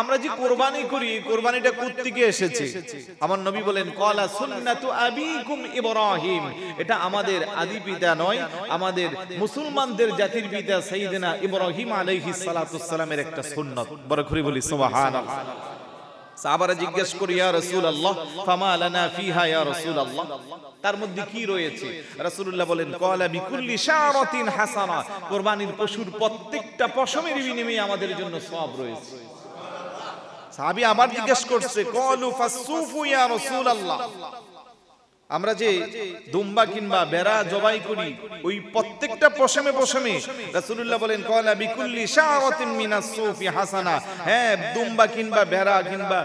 আমরা যে কোরবানি করি কোরবানিটা কোত্থেকে এসেছে আমার নবী বলেন কলা সুন্নাতু আবিকুম ইব্রাহিম এটা আমাদের আদি পিতা নয় আমাদের মুসলমানদের জাতির পিতা সঈদিনা ইব্রাহিম আলাইহিস একটা সুন্নত বড় ঘুরি বলি সোহান সাহাবারা জিজ্ঞেস করি ইয়া রাসূলুল্লাহ ফামা লানা ফিহা ইয়া রাসূলুল্লাহ তার মধ্যে কি রয়েছে রাসূলুল্লাহ বলেন ক্বালা বিকুল্লি শারাতিন হাসানা কুরবানির পশুর প্রত্যেকটা পশমের বিনিময়ে আমাদের জন্য সওয়াব রয়েছে সুবহানাল্লাহ সাহাবী আবার জিজ্ঞেস করছে ক্বালু ফাসুফু ইয়া রাসূলুল্লাহ আমরা যে দুম্বা কিংবা বেড়া জবাই করি ওই প্রত্যেকটা পশমে পশমে রাসুল্লাহ বলেন কয়লা বিকুল্লি মিনা মিনাস সুফি হাসানা হ্যাঁ দুম্বা কিংবা বেড়া কিংবা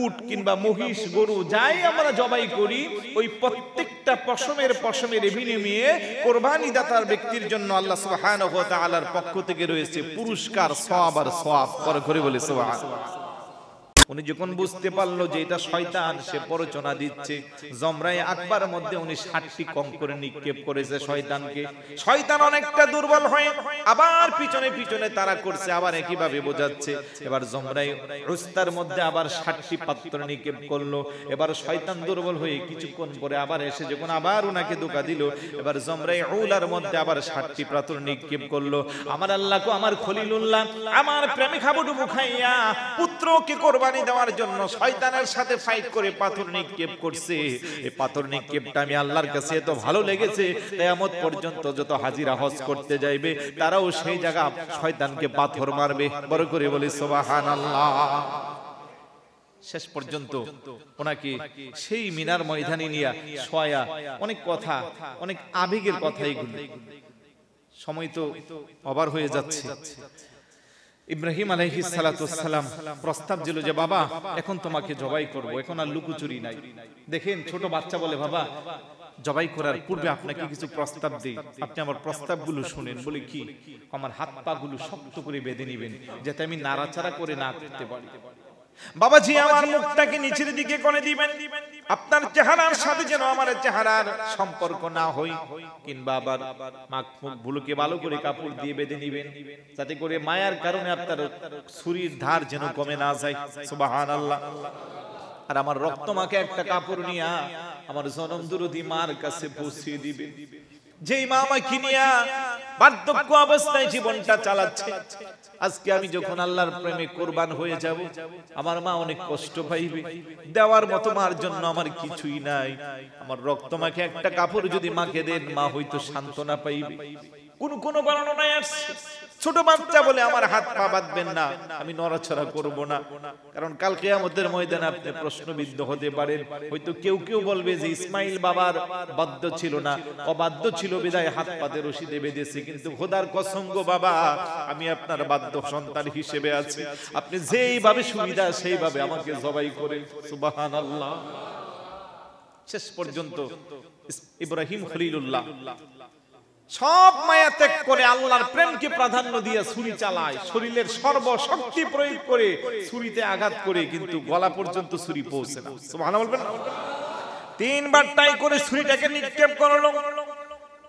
উট কিংবা মহিষ গরু যাই আমরা জবাই করি ওই প্রত্যেকটা পশমের পশমের বিনিময়ে কোরবানি দাতার ব্যক্তির জন্য আল্লাহ সুবহানাহু হতে আলার পক্ষ থেকে রয়েছে পুরস্কার সব আর সব পরে ঘরে বলে সুবহানাল্লাহ উনি যখন বুঝতে পারলো যে এটা শয়তান সে প্ররোচনা দিচ্ছে জমরায় আকবার মধ্যে উনি ষাটটি কম করে নিক্ষেপ করেছে শয়তানকে শয়তান অনেকটা দুর্বল হয়ে আবার পিছনে পিছনে তারা করছে আবার একইভাবে বোঝাচ্ছে এবার জমরাই রুস্তার মধ্যে আবার ষাটটি পাত্র নিক্ষেপ করলো এবার শয়তান দুর্বল হয়ে কিছুক্ষণ পরে আবার এসে যখন আবার ওনাকে দোকা দিল এবার জমরাই উলার মধ্যে আবার ষাটটি পাত্র নিক্ষেপ করলো আমার আল্লাহ আমার খলিল উল্লাহ আমার প্রেমিক মুখাইয়া খাইয়া পুত্রকে কোরবান কোরবানি দেওয়ার জন্য শয়তানের সাথে ফাইট করে পাথর নিক্ষেপ করছে এই পাথর নিক্ষেপটা আমি আল্লাহর কাছে এত ভালো লেগেছে কিয়ামত পর্যন্ত যত হাজিরা হজ করতে যাইবে তারাও সেই জায়গা শয়তানকে পাথর মারবে বড় করে বলি সুবহানাল্লাহ শেষ পর্যন্ত ওনাকে সেই মিনার ময়দানে নিয়া সয়া অনেক কথা অনেক আবেগের কথা এগুলো সময় তো অবার হয়ে যাচ্ছে ইব্রাহিম আলহি সালাতাম প্রস্তাব দিল যে বাবা এখন তোমাকে জবাই করব এখন আর লুকুচুরি নাই দেখেন ছোট বাচ্চা বলে বাবা জবাই করার পূর্বে আপনাকে কিছু প্রস্তাব দিই আপনি আমার প্রস্তাবগুলো শুনেন বলে কি আমার হাত পা গুলো শক্ত করে বেঁধে নিবেন যাতে আমি নাড়াচাড়া করে না করতে পারি বাবাজি আমার মুখটাকে নিচের দিকে কোণে দিবেন আপনার চেহারার সাথে যেন আমার চেহারার সম্পর্ক না হই কিংবা আবার মাখ মুখ ভুলুকে ভালো করে কাপড় দিয়ে বেঁধে নিবেন যাতে করে মায়ার কারণে আপনার ছুরির ধার যেন কমে না যায় সুবাহান আল্লাহ আর আমার রক্ত মাকে একটা কাপড় নিয়া আমার জনম দুরুদি মার কাছে পৌঁছিয়ে দিবেন যে ইমামা কিনিয়া বার্ধক্য অবস্থায় জীবনটা চালাচ্ছে আজকে আমি যখন আল্লাহর প্রেমে কোরবান হয়ে যাব আমার মা অনেক কষ্ট পাইবে দেওয়ার মতো মার জন্য আমার কিছুই নাই আমার রক্ত মাকে একটা কাপড় যদি মাকে দেন মা হয়তো সান্ত্বনা পাইবে কোন কোন বর্ণনায় আসছে ছোট বাচ্চা বলে আমার হাত পা বাঁধবেন না আমি নড়াচড়া করব না কারণ কালকে আমাদের ময়দানে আপনি প্রশ্নবিদ্ধ হতে পারেন হয়তো কেউ কেউ বলবে যে ইসমাইল বাবার বাধ্য ছিল না অবাধ্য ছিল বিদায় হাত পাতে রশিদে বেঁধেছে কিন্তু খোদার কসঙ্গ বাবা আমি আপনার বাধ্য সন্তান হিসেবে আছি আপনি যেইভাবে সুবিধা সেইভাবে আমাকে জবাই করেন সুবাহান আল্লাহ শেষ পর্যন্ত ইব্রাহিম খলিলুল্লাহ সব মায়া ত্যাগ করে আল্লাহর প্রেমকে প্রাধান্য দিয়ে ছুরি চালায় শরীরের সর্বশক্তি প্রয়োগ করে ছুরিতে আঘাত করে কিন্তু গলা পর্যন্ত ছুরি পৌঁছে না তিনবার টাই করে ছুরিটাকে নিক্ষেপ করলো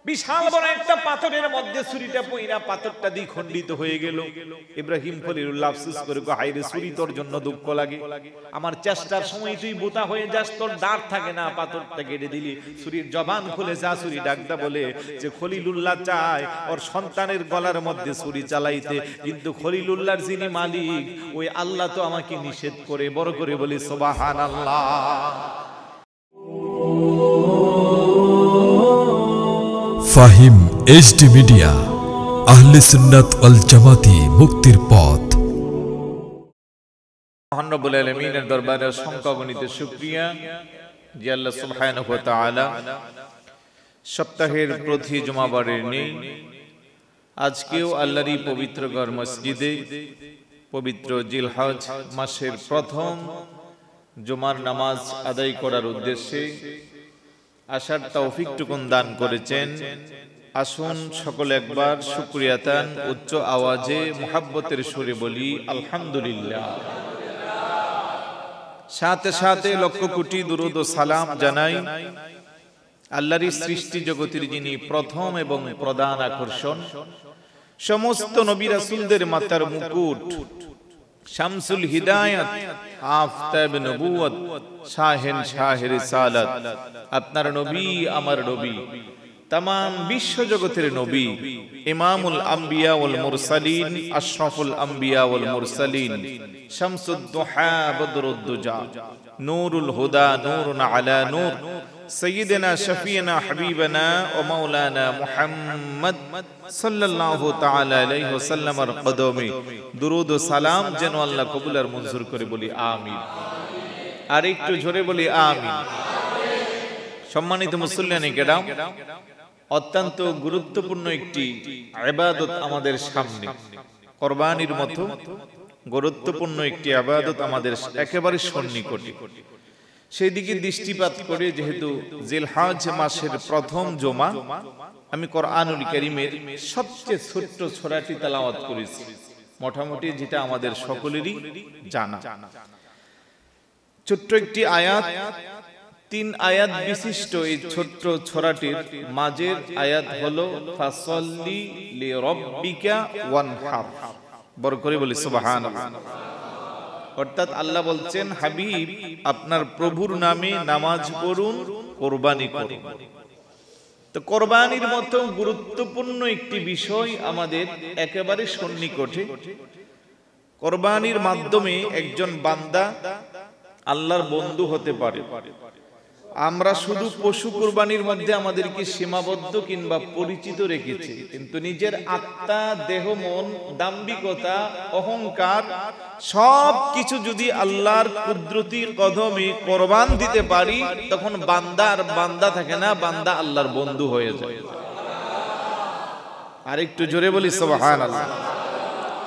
বিশাল বড় একটা পাথরের মধ্যে ছুরিটা পইরা পাথরটা দিয়ে খণ্ডিত হয়ে গেল ইব্রাহিম খলিলুল্লাহ আফসোস করে হাইরে ছুরি তোর জন্য দুঃখ লাগে আমার চেষ্টার সময় তুই বোতা হয়ে যাস তোর দাঁত থাকে না পাথরটা কেটে দিলি ছুরির জবান খুলে যা ছুরি ডাকদা বলে যে খলিলুল্লাহ চায় ওর সন্তানের গলার মধ্যে ছুরি চালাইতে কিন্তু খলিলুল্লাহর যিনি মালিক ওই আল্লাহ তো আমাকে নিষেধ করে বড় করে বলে সোবাহান আল্লাহ ফাহিম ডি মিডিয়া আহলে সুন্নাত ওয়াল জামাতি মুক্তির পথ মহানবুল আলমিনের দরবারে সংখ্যাগণিত সুক্রিয়া যে আল্লাহ সুবহানাহু ওয়া তাআলা সপ্তাহের প্রতি জমাবারের নেই আজকেও আল্লাহরই পবিত্র ঘর মসজিদে পবিত্র জিলহজ মাসের প্রথম জুমার নামাজ আদায় করার উদ্দেশ্যে আসার তৌফিকটুকুন দান করেছেন আসুন সকলে একবার শুক্রিয়াতান উচ্চ আওয়াজে মোহাব্বতের সুরে বলি আলহামদুলিল্লাহ সাথে সাথে লক্ষ কোটি দুরুদ ও সালাম জানাই আল্লাহরই সৃষ্টি জগতের যিনি প্রথম এবং প্রধান আকর্ষণ সমস্ত নবী রাসুলদের মাতার মুকুট শামসুল হিদায়ত আফতাব নবুয়ত শাহেন শাহের সালাত আপনার নবী আমার নবী তাম বিশ্বজগতের নবী ইমামুল আম্বিয়া ওয়াল মুরসালিন আশরাফুল আম্বিয়া ওয়াল মুরসালিন শামসুদ্দোহা বদরুদ্দুজা নূরুল হুদা নূরুন আলা নূর সৈয়দনা শফিয়না হাবিবনা ও মাওলানা মুহাম্মদ সাল্লাল্লাহু তাআলা আল্লাহ কবুল মঞ্জুর করে বলি আমিন আর একটু জোরে সম্মানিত মুসল্লিয়ানি কেরাম অত্যন্ত গুরুত্বপূর্ণ একটি আমাদের সামনে কোরবানির মতো গুরুত্বপূর্ণ একটি আবাদত আমাদের একেবারে সন্নিকটে সেই দিকে দৃষ্টিপাত করে যেহেতু জিলহাজ মাসের প্রথম জমা আমি কোরআনুল করিমের সবচেয়ে ছোট্ট ছোড়াটি তালাওয়াত করেছি মোটামুটি যেটা আমাদের সকলেরই জানা ছোট্ট একটি আয়াত তিন আয়াত বিশিষ্ট এই ছোট্ট ছড়াটির মাঝের আয়াত হলো ফাসল্লি লি রব্বিকা ওয়ানহার বড় করে বলি সুবাহান অর্থাৎ আল্লাহ বলছেন হাবিব আপনার প্রভুর নামে নামাজ পড়ুন কোরবানি করুন তো কোরবানির মতো গুরুত্বপূর্ণ একটি বিষয় আমাদের একেবারে সন্নিকটে কোরবানির মাধ্যমে একজন বান্দা আল্লাহর বন্ধু হতে পারে আমরা শুধু পশু কোরবানির মধ্যে আমাদেরকে সীমাবদ্ধ কিংবা পরিচিত রেখেছি কিন্তু নিজের আত্মা দেহ মন দাম্বিকতা অহংকার সব কিছু যদি আল্লাহর কুদরতির কদমে কোরবান দিতে পারি তখন বান্দার বান্দা থাকে না বান্দা আল্লাহর বন্ধু হয়ে যায় আর একটু জোরে বলি সবহান আল্লাহ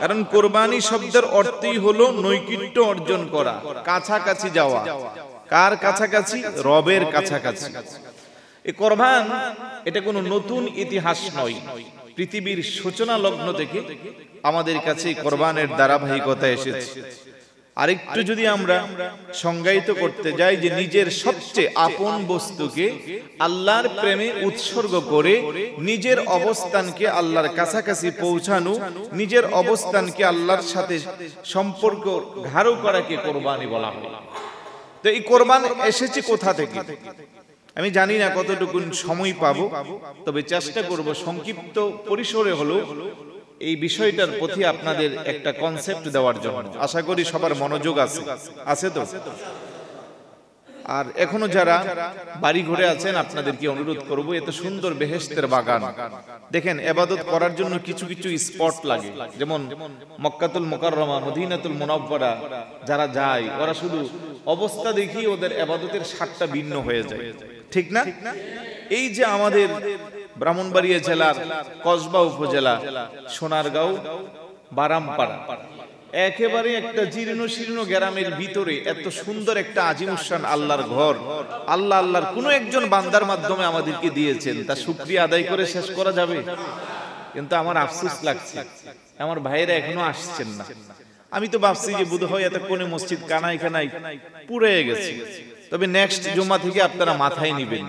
কারণ কোরবানি শব্দের অর্থই হলো নৈকিট্য অর্জন করা কাছাকাছি যাওয়া কার কাছাকাছি রবের কাছাকাছি এ কোরবান এটা কোনো নতুন ইতিহাস নয় পৃথিবীর সূচনা লগ্ন থেকে আমাদের কাছে কোরবানের ধারাবাহিকতা এসেছে আরেকটু যদি আমরা সংজ্ঞায়িত করতে যাই যে নিজের সবচেয়ে আপন বস্তুকে আল্লাহর প্রেমে উৎসর্গ করে নিজের অবস্থানকে আল্লাহর কাছাকাছি পৌঁছানো নিজের অবস্থানকে আল্লাহর সাথে সম্পর্ক ঘাড়ো করাকে কোরবানি বলা হয় তো এই কোরবান এসেছে কোথা থেকে আমি জানি না কতটুকু সময় পাবো তবে চেষ্টা করব সংক্ষিপ্ত পরিসরে হলো এই বিষয়টার প্রতি আপনাদের একটা কনসেপ্ট দেওয়ার জন্য আশা করি সবার মনোযোগ আছে আছে তো আর এখনো যারা বাড়ি ঘরে আছেন আপনাদেরকে অনুরোধ করব এত সুন্দর বেহেস্তের বাগান দেখেন এবাদত করার জন্য কিছু কিছু স্পট লাগে যেমন মক্কাতুল মোকাররমা মদিনাতুল মুনাব্বরা যারা যায় ওরা শুধু অবস্থা দেখি ওদের এবাদতের স্বাদটা ভিন্ন হয়ে যায় ঠিক না এই যে আমাদের ব্রাহ্মণবাড়িয়া জেলার কসবা উপজেলা সোনারগাঁও বারামপাড়া একেবারে একটা জীর্ণ শীর্ণ গ্রামের ভিতরে এত সুন্দর একটা আজিমুসান আল্লাহর ঘর আল্লাহ আল্লাহর কোনো একজন বান্দার মাধ্যমে আমাদেরকে দিয়েছেন তা সুক্রিয়া আদায় করে শেষ করা যাবে কিন্তু আমার আফসোস লাগছে আমার ভাইয়েরা এখনো আসছেন না আমি তো ভাবছি যে বোধ হয় এতক্ষণে মসজিদ কানাই কানাই পুড়ে গেছে তবে নেক্সট জুমা থেকে আপনারা মাথায় নিবেন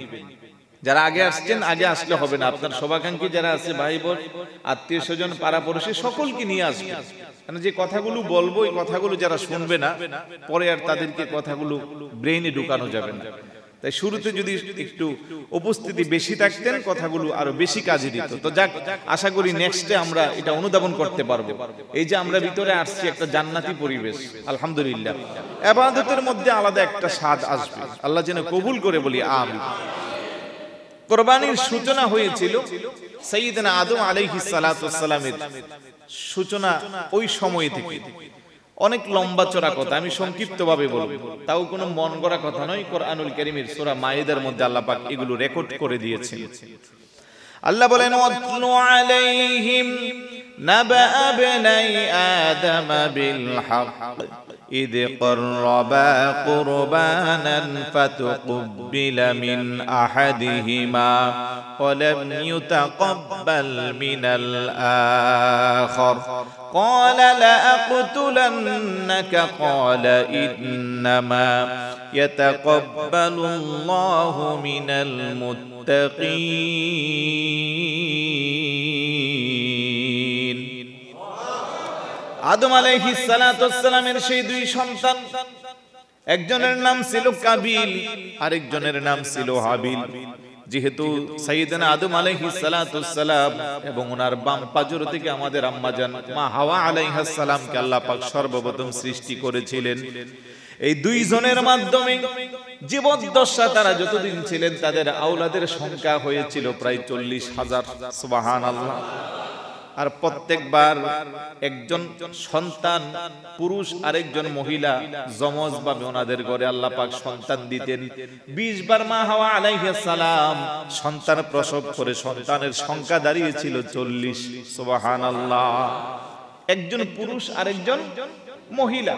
যারা আগে আসছেন আগে আসলে হবে না আপনার সভাকাঙ্ক্ষী যারা আছে ভাই বোন আত্মীয় স্বজন পাড়া পড়শি সকলকে নিয়ে আসবে কারণ যে কথাগুলো বলবো ওই কথাগুলো যারা শুনবে না পরে আর তাদেরকে কথাগুলো ব্রেইনে ঢুকানো যাবে না তাই শুরুতে যদি একটু উপস্থিতি বেশি থাকতেন কথাগুলো আরো বেশি কাজে দিত তো যাক আশা করি নেক্সটে আমরা এটা অনুধাবন করতে পারবো এই যে আমরা ভিতরে আসছি একটা জান্নাতি পরিবেশ আলহামদুলিল্লাহ এবাদতের মধ্যে আলাদা একটা স্বাদ আসবে আল্লাহ যেন কবুল করে বলি আম কোরবানির সূচনা হয়েছিল সঈদনা আদম আলাইহিস সালামের সূচনা ওই সময় থেকে অনেক লম্বা চড়া কথা আমি সংক্ষিপ্তভাবে বলবো তাও কোনো মন গড়া কথা নয় কোরআনুল করিমের সোরা মায়েদের মধ্যে আল্লাপাক এগুলো রেকর্ড করে দিয়েছেন আল্লাহ বলেন ওয়াতলু আলাইহিম নাবা আবনাই আদম বিল হক إذ قربا قربانا فتقبل من أحدهما ولم يتقبل من الآخر قال لأقتلنك قال إنما يتقبل الله من المتقين আদম আলাইহিস সালামের সেই দুই সন্তান একজনের নাম ছিল কাবিল আরেকজনের নাম ছিল হাবিল যেহেতু সাইয়েদানা আদম আলাইহিস সালাম এবং ওনার বাম পাজর থেকে আমাদের আম্মা জান মা হাওয়া আলাইহিস সালামকে আল্লাহ পাক সর্বপ্রথম সৃষ্টি করেছিলেন এই দুই জনের মাধ্যমে জীবদ্দশা তারা যতদিন ছিলেন তাদের আওলাদের সংখ্যা হয়েছিল প্রায় চল্লিশ হাজার সুবাহান আল্লাহ আর প্রত্যেকবার একজন সন্তান পুরুষ আরেকজন মহিলা জমজ বা ওনাদের ঘরে আল্লাহ পাক সন্তান দিতেন বিশ বার মা হাওয়া আলাইহিস সালাম সন্তান প্রসব করে সন্তানের সংখ্যা দাঁড়িয়েছিল চল্লিশ সুবহানাল্লাহ একজন পুরুষ আরেকজন মহিলা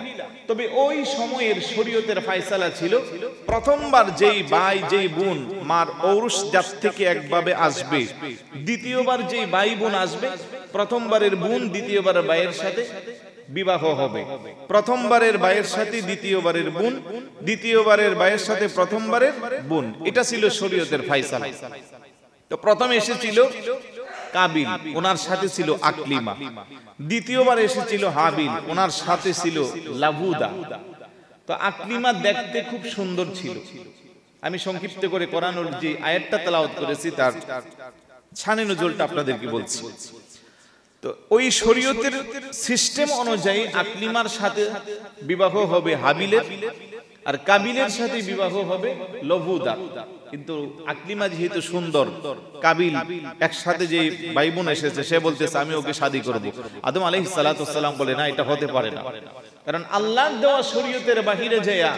তবে ওই সময়ের শরীয়তের ফায়সালা ছিল প্রথমবার যেই ভাই যেই বোন মার ঔরস জাত থেকে একভাবে আসবে দ্বিতীয়বার যেই ভাই বোন আসবে প্রথমবারের বোন দ্বিতীয়বার ভাইয়ের সাথে বিবাহ হবে প্রথমবারের ভাইয়ের সাথে দ্বিতীয়বারের বোন দ্বিতীয়বারের ভাইয়ের সাথে প্রথমবারের বোন এটা ছিল শরীয়তের ফায়সালা তো প্রথম এসেছিল কাবিল ওনার সাথে ছিল আকলিমা দ্বিতীয়বার এসেছিল হাবিল ওনার সাথে ছিল লাভুদা তো আকলিমা দেখতে খুব সুন্দর ছিল আমি সংক্ষিপ্ত করে করানোর যে আয়াতটা তালাওত করেছি তার ছানে নজলটা আপনাদেরকে বলছি তো ওই শরীয়তের সিস্টেম অনুযায়ী আকলিমার সাথে বিবাহ হবে হাবিলের আর কাবিলের সাথে বিবাহ হবে লভুদা কিন্তু আকলিমা যেহেতু সুন্দর কাবিল একসাথে যে ভাই বোন এসেছে সে বলতেছে আমি ওকে করে দিই আদম আলহ সালাতাম বলে না এটা হতে পারে না কারণ আল্লাহ দেওয়া শরীয়তের বাহিরে যেয়া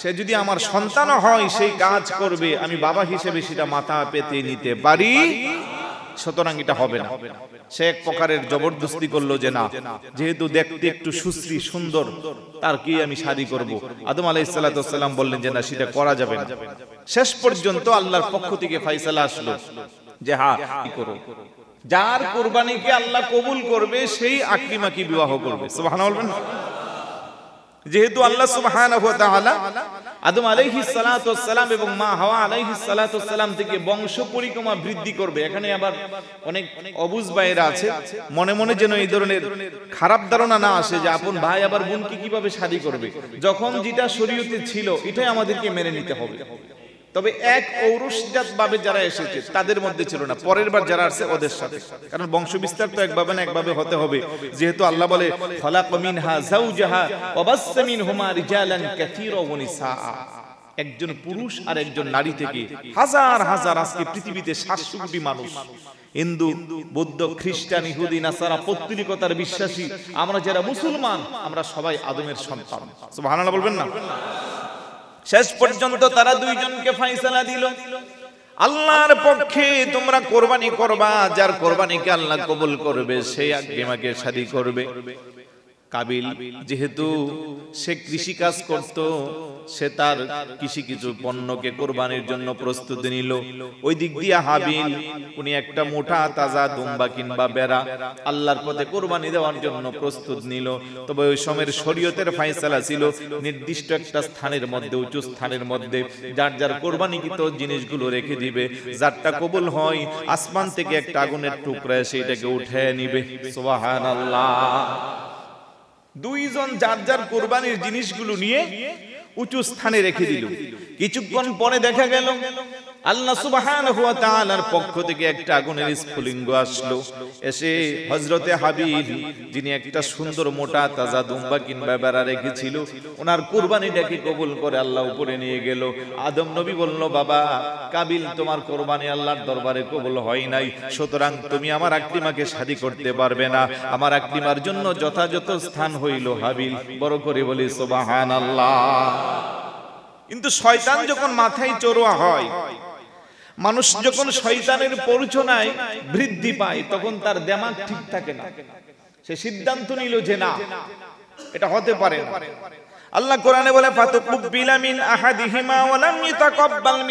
সে যদি আমার সন্তান হয় সেই কাজ করবে আমি বাবা হিসেবে সেটা মাথা পেতে নিতে পারি সুতরাং এটা হবে না সে এক প্রকারের জবরদস্তি করলো যে না যেহেতু দেখতে একটু সুশ্রী সুন্দর তার কি আমি শাড়ি করব আদম আলাই সাল্লাম বললেন যে না সেটা করা যাবে না শেষ পর্যন্ত আল্লাহর পক্ষ থেকে ফাইসালা আসলো যে হা কি করো যার কোরবানিকে আল্লাহ কবুল করবে সেই আকলিমাকে বিবাহ করবে সুবাহ যেহেতু আল্লাহ সুবাহ আদম আলাইহি সালাতাম এবং মা হাওয়া আলাইহি সালাতাম থেকে বংশ পরিক্রমা বৃদ্ধি করবে এখানে আবার অনেক অবুজ ভাইরা আছে মনে মনে যেন এই ধরনের খারাপ ধারণা না আসে যে আপন ভাই আবার বোনকে কিভাবে শাদী করবে যখন যেটা শরীয়তে ছিল এটাই আমাদেরকে মেনে নিতে হবে তবে এক ঔরসজাত ভাবে যারা এসেছে তাদের মধ্যে ছিল না পরের বার যারা আসছে ওদের সাথে কারণ বংশ বিস্তার তো একভাবে না একভাবে হতে হবে যেহেতু আল্লাহ বলে ফলা কমিনহা জাউজাহা অবাসমিন হুমা রিজালান কাসীরা ওয়া নিসা একজন পুরুষ আর একজন নারী থেকে হাজার হাজার আজকে পৃথিবীতে সাতশো কোটি মানুষ হিন্দু বৌদ্ধ খ্রিস্টান ইহুদি নাসারা পত্রিকতার বিশ্বাসী আমরা যারা মুসলমান আমরা সবাই আদমের সন্তান সুবহানাল্লাহ বলবেন না শেষ পর্যন্ত তারা দুইজনকে ফাইসালা দিল আল্লাহর পক্ষে তোমরা কোরবানি করবা যার কোরবানিকে আল্লাহ কবুল করবে সেই আমাকে সাদী করবে কাবিল যেহেতু সে কৃষি কাজ করত সে তার কৃষি কিছু পণ্যকে কোরবানির জন্য প্রস্তুতি নিল ওই দিক দিয়ে হাবিল উনি একটা মোটা তাজা দুম্বা কিংবা বেড়া আল্লাহর পথে কোরবানি দেওয়ার জন্য প্রস্তুত নিল তবে ওই সময়ের শরীয়তের ফাইসালা ছিল নির্দিষ্ট একটা স্থানের মধ্যে উঁচু স্থানের মধ্যে যার যার কোরবানিকৃত জিনিসগুলো রেখে দিবে যারটা কবুল হয় আসমান থেকে একটা আগুনের টুকরা সেটাকে উঠে নিবে সোহান আল্লাহ দুইজন যার যার কোরবানির জিনিসগুলো নিয়ে উঁচু স্থানে রেখে দিল কিছুক্ষণ পরে দেখা গেল আল্লাহ সুবহানাহু ওয়া তাআলার পক্ষ থেকে একটা আগুনের স্ফুলিঙ্গ আসলো এসে হজরতে হাবি যিনি একটা সুন্দর মোটা তাজা দুম্বা কিংবা বেড়া রেখেছিল ওনার কুরবানিটাকে কবুল করে আল্লাহ উপরে নিয়ে গেল আদম নবী বলল বাবা কাবিল তোমার কুরবানি আল্লাহর দরবারে কবুল হয় নাই সুতরাং তুমি আমার আকলিমাকে শাদি করতে পারবে না আমার আকলিমার জন্য যথাযথ স্থান হইল হাবিল বড় করে বলি আল্লাহ কিন্তু শয়তান যখন মাথায় চড়ুয়া হয় মানুষ যখন শয়তানের পরিচনায় বৃদ্ধি পায় তখন তার দেমাগ ঠিক থাকে না সে সিদ্ধান্ত নিল যে না এটা হতে পারে না আল্লাহ কোরআনে বলে মিন আহাদিহিমা ওয়া লাম ইতাকাব্বাল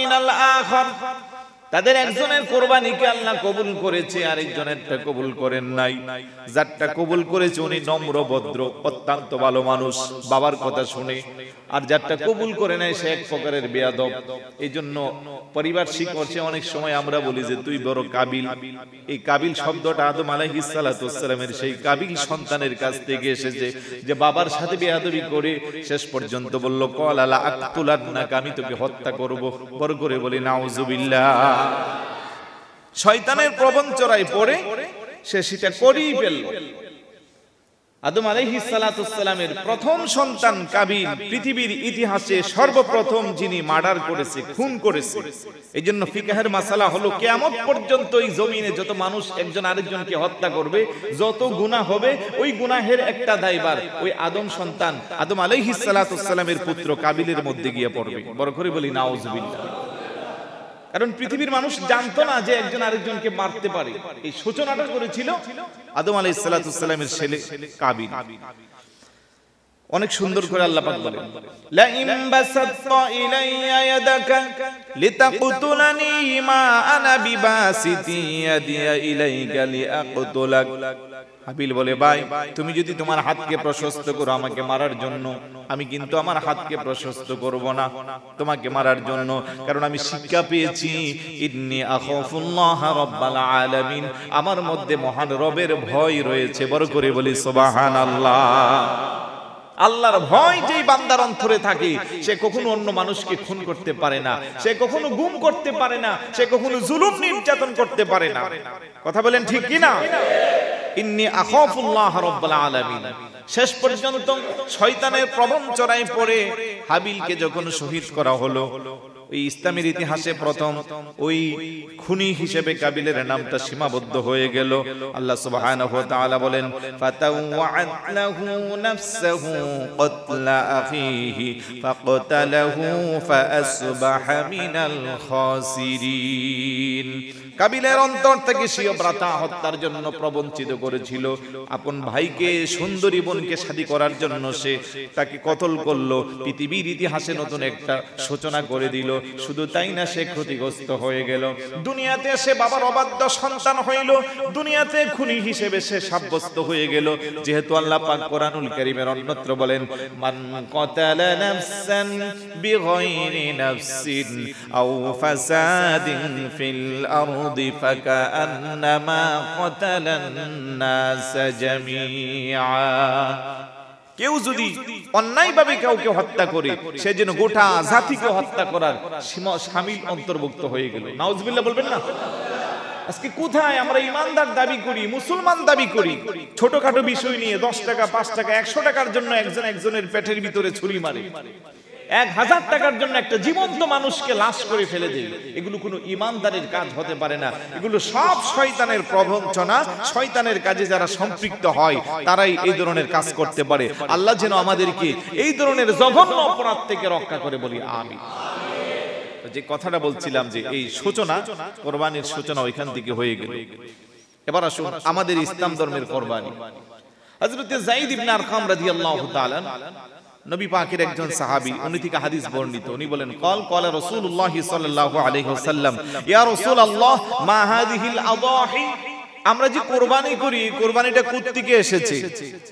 তাদের একজনের কোরবানিকে আল্লাহ কবুল করেছে আর একজনেরটা কবুল করেন নাই যারটা কবুল করেছে উনি নম্র ভদ্র অত্যন্ত ভালো মানুষ বাবার কথা শুনে আর যারটা কবুল করে নেয় সে এক প্রকারের বেয়াদব এই জন্য পরিবার শিকর্ষে অনেক সময় আমরা বলি যে তুই বড় কাবিল এই কাবিল শব্দটা আদম আলাইহিসালামের সেই কাবিল সন্তানের কাছ থেকে এসেছে যে বাবার সাথে বেয়াদবি করে শেষ পর্যন্ত বলল কল আলা আক্তুলান্নাক আমি তোকে হত্যা করব বড় করে বলি নাউজুবিল্লা শয়তানের প্রবঞ্চনায় পড়ে সে সেটা করেই ফেলল আদম সালামের প্রথম সন্তান কাবিল পৃথিবীর ইতিহাসে সর্বপ্রথম যিনি মার্ডার করেছে খুন করেছে এই জন্য ফিকাহের মাসালা হলো কেমন পর্যন্ত এই জমিনে যত মানুষ একজন আরেকজনকে হত্যা করবে যত গুণা হবে ওই গুনাহের একটা দায়বার ওই আদম সন্তান আদম আলাইহিসালামের পুত্র কাবিলের মধ্যে গিয়ে পড়বে বড় করে বলি নাওজবিল্লা কারণ পৃথিবীর মানুষ জানতো না যে একজন আরেকজনকে মারতে পারে এই সূচনাটা করেছিল আদম আলাই সালাতামের ছেলে কাবিন অনেক সুন্দর করে আল্লাপাক বলেন হাবিল বলে ভাই তুমি যদি তোমার হাতকে প্রশস্ত করো আমাকে মারার জন্য আমি কিন্তু আমার হাতকে প্রশস্ত করব না তোমাকে মারার জন্য কারণ আমি শিক্ষা পেয়েছি ইন্নি আখাফুল্লাহ রাব্বাল আলামিন আমার মধ্যে মহান রবের ভয় রয়েছে বড় করে বলি সুবহানাল্লাহ আল্লাহর ভয় যেই বান্দার অন্তরে থাকে সে কখনো অন্য মানুষকে খুন করতে পারে না সে কখনো গুম করতে পারে না সে কখনো জুলুম নির্যাতন করতে পারে না কথা বলেন ঠিক না ইন্নি আখাফুল্লাহ রাব্বুল আলামিন শেষ পর্যন্ত শয়তানের প্রবঞ্চনায় পড়ে হাবিলকে যখন শহীদ করা হলো ওই ইসলামের ইতিহাসে প্রথম ওই খুনি হিসেবে কাবিলের নামটা সীমাবদ্ধ হয়ে গেল আল্লাহ সুবহানাহু ওয়া তাআলা বলেন ফাতাওয়াআতলাহু নাফসাহু কতলা আখিহি ফাকতালাহু ফাআসবাহা মিনাল খাসিরিন কাবিলের অন্তর থেকে সিও ব্রাতা হত্যার জন্য প্রবঞ্চিত করেছিল আপন ভাইকে সুন্দরী বোনকে শাদী করার জন্য সে তাকে কতল করলো পৃথিবীর ইতিহাসে নতুন একটা সূচনা করে দিল শুধু তাই না সে ক্ষতিগ্রস্ত হয়ে গেল দুনিয়াতে সে বাবার অবাধ্য সন্তান হইল দুনিয়াতে খুনি হিসেবে সে সাব্যস্ত হয়ে গেল যেহেতু আল্লাহ পাক কোরআনুল কারীমের অন্যত্র বলেন মান কতালা নাফসান বিগাইরি নাফসিন আও ফাসাদিন ফিল আরদ الأرض فكأنما قتل الناس جميعا কেউ যদি অন্যায়ভাবে কাউকে হত্যা করে সে যেন গোটা জাতিকে হত্যা করার সামিল অন্তর্ভুক্ত হয়ে গেল নাউজবিল্লা বলবেন না আজকে কোথায় আমরা ইমানদার দাবি করি মুসলমান দাবি করি ছোটখাটো বিষয় নিয়ে দশ টাকা পাঁচ টাকা একশো টাকার জন্য একজন একজনের পেটের ভিতরে ছুরি মারে এক হাজার টাকার জন্য একটা জীবন্ত মানুষকে লাশ করে ফেলে দিল এগুলো কোনো ইমানদারের কাজ হতে পারে না এগুলো সব শয়তানের প্রবঞ্চনা শয়তানের কাজে যারা সম্পৃক্ত হয় তারাই এই ধরনের কাজ করতে পারে আল্লাহ যেন আমাদেরকে এই ধরনের জঘন্য অপরাধ থেকে রক্ষা করে বলি আমি যে কথাটা বলছিলাম যে এই সূচনা কোরবানির সূচনা ওইখান থেকে হয়ে গেল এবার আসুন আমাদের ইসলাম ধর্মের কোরবানি হযরতে যায়েদ ইবনে আরকাম রাদিয়াল্লাহু তাআলা নবী পাকের একজন সাহাবি উনি থেকে হাদিস বর্ণিত উনি বলেন কল কল রাসূলুল্লাহ সাল্লাল্লাহু আলাইহি ইয়া রাসূলুল্লাহ মা হাযিহিল আমরা যে কোরবানি করি কোরবানিটা কুত্তিকে এসেছে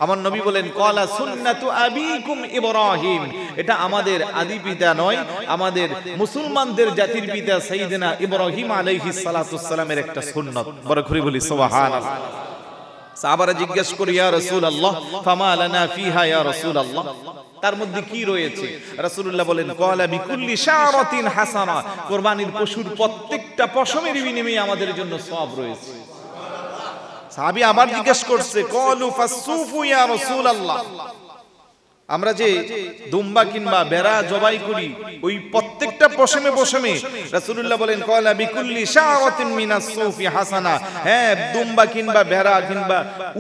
আমার নবী বলেন কলা সুন্নাতু আবিকুম ইব্রাহিম এটা আমাদের আদি পিতা নয় আমাদের মুসলমানদের জাতির পিতা সাইয়েদনা ইব্রাহিম আলাইহিস সালাতু সালামের একটা সুন্নাত বড় ঘুরে বলি সুবহানাল্লাহ সাহাবারা জিজ্ঞেস করি ইয়া রাসূলুল্লাহ ফামা লানা ফিহা ইয়া রাসূলুল্লাহ তার মধ্যে কি রয়েছে রাসূলুল্লাহ বলেন কলা বিকুল্লি শারাতিন হাসানা কুরবানির পশুর প্রত্যেকটা পশমের বিনিময়ে আমাদের জন্য সওয়াব রয়েছে সাহাবী আবার জিজ্ঞেস করছে কলু ফাসুফু ইয়া রাসূলুল্লাহ আমরা যে দুম্বা কিংবা বেড়া জবাই করি ওই প্রত্যেকটা পশমে পশমে রাসুল্লাহ বলেন কয়লা বিকুল্লি শাআরাতিন মিনা সুফি হাসানা হ্যাঁ দুম্বা কিংবা বেড়া কিংবা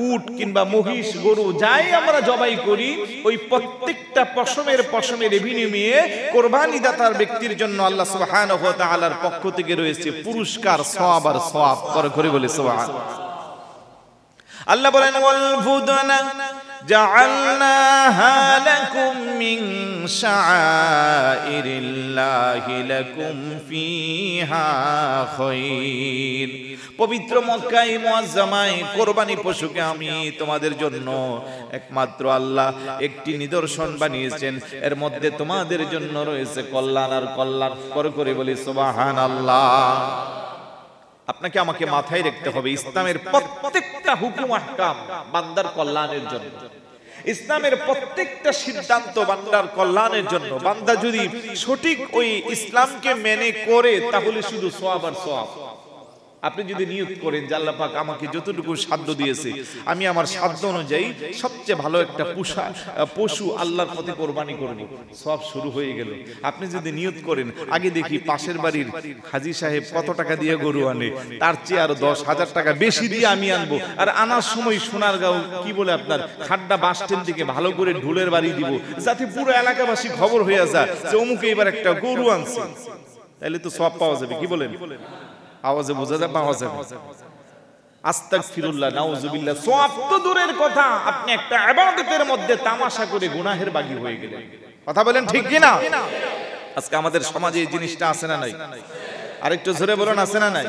উট কিংবা মহিষ গরু যাই আমরা জবাই করি ওই প্রত্যেকটা পশমের পশমের বিনিময়ে কোরবানি দাতার ব্যক্তির জন্য আল্লাহ সোহান আলার পক্ষ থেকে রয়েছে পুরস্কার সব আর সব করে করে বলে সোহান আল্লাহ বলেন جعلناها لكم من شعائر الله لكم فيها خير পবিত্র মক্কায় মুআজ্জামায় কোরবানি পশুকে আমি তোমাদের জন্য একমাত্র আল্লাহ একটি নিদর্শন বানিয়েছেন এর মধ্যে তোমাদের জন্য রয়েছে কল্যাণ আর কল্যাণ করে করে বলি আল্লাহ আপনাকে আমাকে মাথায় রাখতে হবে ইসলামের প্রত্যেকটা হুকুম আহকাম বান্দার কল্যাণের জন্য ইসলামের প্রত্যেকটা সিদ্ধান্ত বান্দার কল্যাণের জন্য বান্দা যদি সঠিক ওই ইসলামকে মেনে করে তাহলে শুধু সোয়াব আর সোয়াব আপনি যদি নিয়োগ করেন যে আমাকে যতটুকু সাধ্য দিয়েছে আমি আমার সাধ্য অনুযায়ী সবচেয়ে ভালো একটা পোষা পশু আল্লাহর পথে কোরবানি করব সব শুরু হয়ে গেল আপনি যদি নিয়োগ করেন আগে দেখি পাশের বাড়ির হাজি সাহেব কত টাকা দিয়ে গরু আনে তার চেয়ে আরো দশ হাজার টাকা বেশি দিয়ে আমি আনবো আর আনার সময় সোনার গাও কি বলে আপনার খাড্ডা বাস স্ট্যান্ড থেকে ভালো করে ঢুলের বাড়ি দিব যাতে পুরো এলাকাবাসী খবর হয়ে যায় যে অমুকে এবার একটা গরু আনছে তাহলে তো সব পাওয়া যাবে কি বলেন আওয়াজে বোঝা যায় পাওয়া যাবে দূরের কথা আপনি একটা মধ্যে তামাশা করে গুনাহের হয়ে কথা বলেন ঠিক কি না আজকে আমাদের সমাজে এই জিনিসটা আছে না নাই আরেকটু ঝরে বলুন আছে না নাই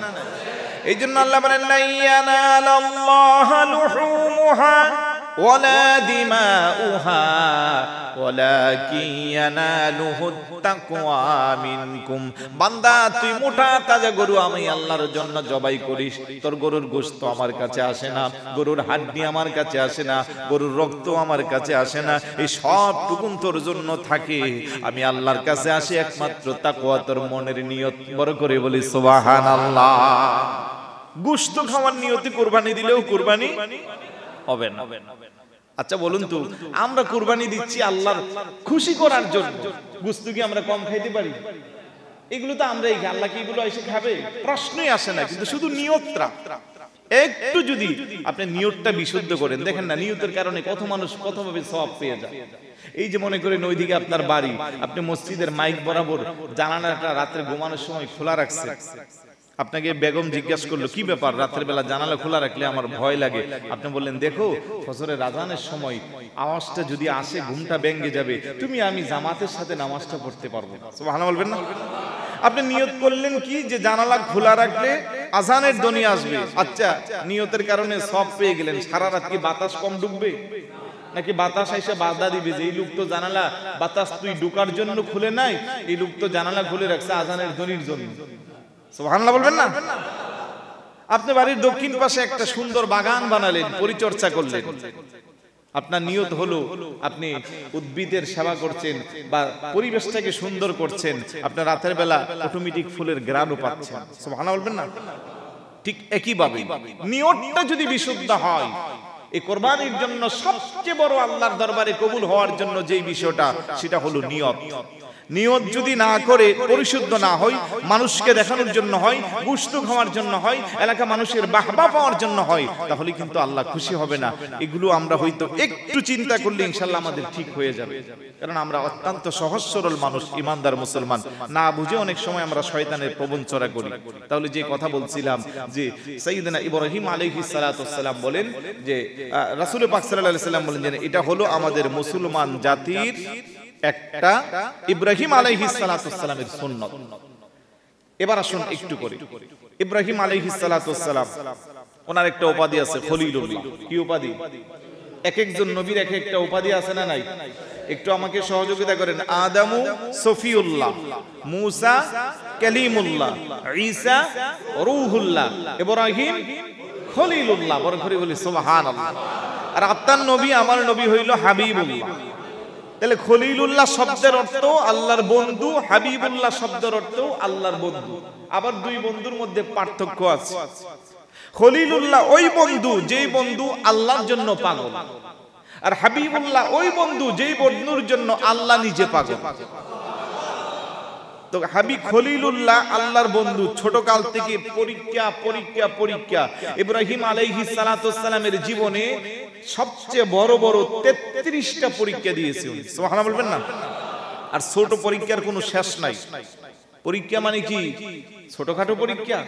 এই জন্য আল্লাহ বলেন ولا دماؤها ولكن يناله التقوى منكم بندا তুই মোটা তাজা গরু আমি আল্লাহর জন্য জবাই করিস তোর গরুর গোশত আমার কাছে আসে না গরুর হাড়ি আমার কাছে আসে না গরুর রক্ত আমার কাছে আসে না এই সব টুকুন তোর জন্য থাকে আমি আল্লাহর কাছে আসি একমাত্র তাকওয়া তোর মনের নিয়ত বড় করে বলি সুবহানাল্লাহ গোশত খাওয়ার নিয়তে কুরবানি দিলেও কুরবানি হবে না আচ্ছা, আচ্ছা বলুন তো আমরা কুরবানি দিচ্ছি আল্লাহ খুশি করার জন্য বস্তু কি আমরা কম খাইতে পারি এগুলো তো আমরা এই আল্লাহ কি এগুলো এসে খাবে প্রশ্নই আসে না কিন্তু শুধু নিয়তরা একটু যদি আপনি নিয়তটা বিশুদ্ধ করেন দেখেন না নিয়তের কারণে কত মানুষ কতভাবে সব পেয়ে যায় এই যে মনে করেন ওইদিকে আপনার বাড়ি আপনি মসজিদের মাইক বরাবর জানালাটা রাত্রে ঘুমানোর সময় খোলা রাখছেন আপনাকে বেগম জিজ্ঞাসা করলো কি ব্যাপার বেলা জানালা খোলা রাখলে আমার ভয় লাগে আপনি বললেন দেখো ফসরের রাজানের সময় আওয়াজটা যদি আসে ঘুমটা ব্যঙ্গে যাবে তুমি আমি জামাতের সাথে নামাজটা পড়তে পারবো ভালো বলবেন না আপনি নিয়ত করলেন কি যে জানালা খোলা রাখলে আজানের দনি আসবে আচ্ছা নিয়তের কারণে সব পেয়ে গেলেন সারা রাত কি বাতাস কম ডুববে নাকি বাতাস এসে বাধা দিবে যে এই লোক তো জানালা বাতাস তুই ঢুকার জন্য খুলে নাই এই লোক তো জানালা খুলে রাখছে আজানের দনির জন্য সোহান্লা বলবেন না আপনি বাড়ির দক্ষিণ পাশে একটা সুন্দর বাগান বানালেন পরিচর্যা করলেন আপনার নিয়ত হলো আপনি উদ্ভিদের সেবা করছেন বা পরিবেশটাকে সুন্দর করছেন আপনার রাতের বেলা অটোমেটিক ফুলের গ্রানও পাচ্ছেন ভালো বলবেন না ঠিক ভাবে নিয়তটা যদি বিশুদ্ধ হয় এই কোরবানির জন্য সবচেয়ে বড় আল্লাহর দরবারে কবুল হওয়ার জন্য যে বিষয়টা সেটা হলো নিয়ত নিয়ত যদি না করে পরিশুদ্ধ না হয় মানুষকে দেখানোর জন্য হয় গুস্তু খাওয়ার জন্য হয় এলাকা মানুষের বাহবা পাওয়ার জন্য হয় তাহলে কিন্তু আল্লাহ খুশি হবে না এগুলো আমরা হয়তো একটু চিন্তা করলে ইনশাল্লাহ আমাদের ঠিক হয়ে যাবে কারণ আমরা অত্যন্ত সহজ সরল মানুষ ইমানদার মুসলমান না বুঝে অনেক সময় আমরা শয়তানের প্রবঞ্চনা করি তাহলে যে কথা বলছিলাম যে সাইদিনা ইব্রাহিম আলহি সালাতাম বলেন যে রাসুল পাক সাল্লাহ সাল্লাম বলেন যে এটা হলো আমাদের মুসলমান জাতির একটা ইব্রাহিম আলাইহি আলাইহিসালামের সুন্নত এবার আসুন একটু করে ইব্রাহিম আলাইহি আলাইহিসালাম ওনার একটা উপাধি আছে খলিলুল্লাহ কি উপাধি এক একজন নবীর এক একটা উপাধি আছে না নাই একটু আমাকে সহযোগিতা করেন আদামু সফিউল্লাহ মুসা কালিমুল্লাহ ঈসা রুহুল্লাহ ইব্রাহিম খলিলুল্লাহ বড় করে বলি সুবহানাল্লাহ আর আপনার নবী আমার নবী হইল হাবিবুল্লাহ তাহলে খলিলুল্লাহ শব্দের অর্থ আল্লাহর বন্ধু হাবিবুল্লাহ শব্দের অর্থ আল্লাহর বন্ধু আবার দুই বন্ধুর মধ্যে পার্থক্য আছে খলিলুল্লাহ ওই বন্ধু যেই বন্ধু আল্লাহর জন্য পাগল আর হাবিবুল্লাহ ওই বন্ধু যেই বন্ধুর জন্য আল্লাহ নিজে পাগল তো হাবি খলিলুল্লাহ আল্লাহর বন্ধু ছোট কাল থেকে পরীক্ষা পরীক্ষা পরীক্ষা ইব্রাহিম আলাইহি সালাতামের জীবনে সবচেয়ে বড় বড় তেত্রিশটা পরীক্ষা দিয়েছে উনি সোহানা বলবেন না আর ছোট পরীক্ষার কোনো শেষ নাই পরীক্ষা মানে কি ছোটখাটো পরীক্ষা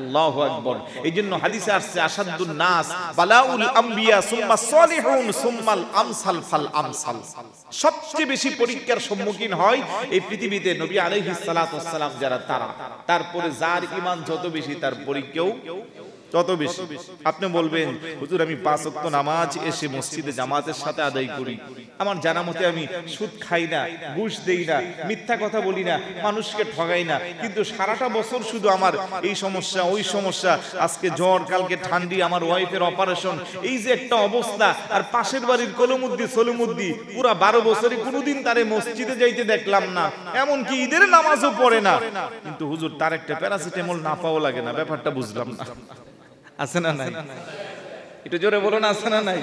আল্লাহ আকবর এই জন্য হাদিসে আসছে আসাদুল নাস বালাউল আম্বিয়া সুম্মা সলিহুন সুম্মাল আমসাল ফাল আমসাল সবচেয়ে বেশি পরীক্ষার সম্মুখীন হয় এই পৃথিবীতে নবী আলাইহিস যারা তারা তারপরে যার ইমান যত বেশি তার পরীক্ষাও তত বেশি আপনি বলবেন হুজুর আমি পাঁচ ওয়াক্ত নামাজ এসে মসজিদে জামাতের সাথে আদায় করি আমার জানা মতে আমি সুদ খাই না ঘুষ দেই না মিথ্যা কথা বলি না মানুষকে ঠগাই না কিন্তু সারাটা বছর শুধু আমার এই সমস্যা ওই সমস্যা আজকে জ্বর কালকে ঠান্ডি আমার ওয়াইফের অপারেশন এই যে একটা অবস্থা আর পাশের বাড়ির কলমুদ্দি সলুমুদ্দি পুরা বারো বছরে কোনোদিন তারে মসজিদে যাইতে দেখলাম না এমন কি ঈদের নামাজও পড়ে না কিন্তু হুজুর তার একটা প্যারাসিটামল না পাওয়া লাগে না ব্যাপারটা বুঝলাম না আছে না নাই এটা জোরে বলুন আছে না নাই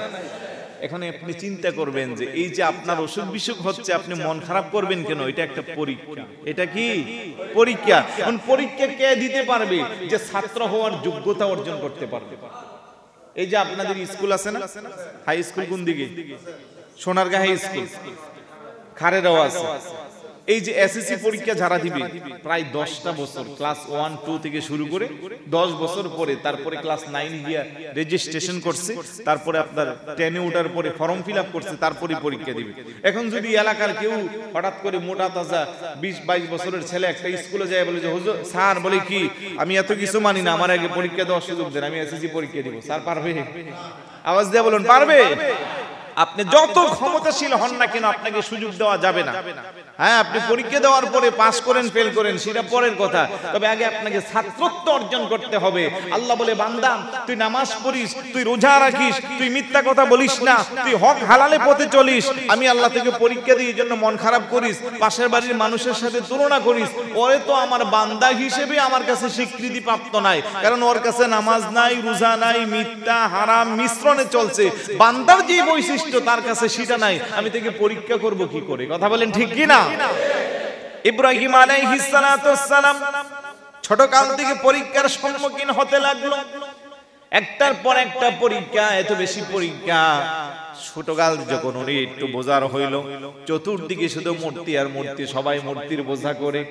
এখন আপনি চিন্তা করবেন যে এই যে আপনার অসুখ বিসুখ হচ্ছে আপনি মন খারাপ করবেন কেন এটা একটা পরীক্ষা এটা কি পরীক্ষা এখন পরীক্ষা কে দিতে পারবে যে ছাত্র হওয়ার যোগ্যতা অর্জন করতে পারবে এই যে আপনাদের স্কুল আছে না হাই স্কুল কোন দিকে সোনারগাঁ হাই স্কুল খারেরাও আছে এই যে এসএসসি পরীক্ষা যারা দিবে প্রায় দশটা বছর ক্লাস ওয়ান টু থেকে শুরু করে দশ বছর পরে তারপরে ক্লাস নাইন গিয়া রেজিস্ট্রেশন করছে তারপরে আপনার টেনে ওঠার পরে ফর্ম ফিল আপ করছে তারপরে পরীক্ষা দিবে এখন যদি এলাকার কেউ হঠাৎ করে মোটা তাজা বিশ বাইশ বছরের ছেলে একটা স্কুলে যায় বলে যে হুজুর স্যার বলে কি আমি এত কিছু মানি না আমার আগে পরীক্ষা দেওয়ার সুযোগ দেন আমি এসএসসি পরীক্ষা দিব স্যার পারবে আওয়াজ দিয়ে বলুন পারবে আপনি যত ক্ষমতাশীল হন না কেন আপনাকে সুযোগ দেওয়া যাবে না হ্যাঁ আপনি হ্যাঁ, পরীক্ষা দেওয়ার পরে পাস করেন ফেল করেন সেটা পরের কথা তবে আগে আপনাকে হ্যাঁ, ছাত্রত্ব অর্জন করতে হবে আল্লাহ বলে বান্দা তুই নামাজ পড়িস তুই রোজা রাখিস তুই মিথ্যা কথা বলিস না তুই হক হালালে পথে চলিস আমি আল্লাহ থেকে পরীক্ষা দিয়ে জন্য মন খারাপ করিস পাশের বাড়ির মানুষের সাথে তুলনা করিস ওরে তো আমার বান্দা হিসেবে আমার কাছে স্বীকৃতি প্রাপ্ত নাই কারণ ওর কাছে নামাজ নাই রোজা নাই মিথ্যা হারাম মিশ্রণে চলছে বান্দার যে বৈশিষ্ট্য তো তার কাছে সেটা নাই আমি তাকে পরীক্ষা করব কি করে কথা বলেন ঠিক কি না ইব্রাহিম সালাম ছোট কাল থেকে পরীক্ষার সম্মুখীন হতে লাগলো একটার পর একটা পরীক্ষা এত বেশি পরীক্ষা ছোটকাল যখন উনি একটু বোঝার হইল চতুর্দিকে শুধু মূর্তি আর মূর্তি সবাই মূর্তির বোঝা করে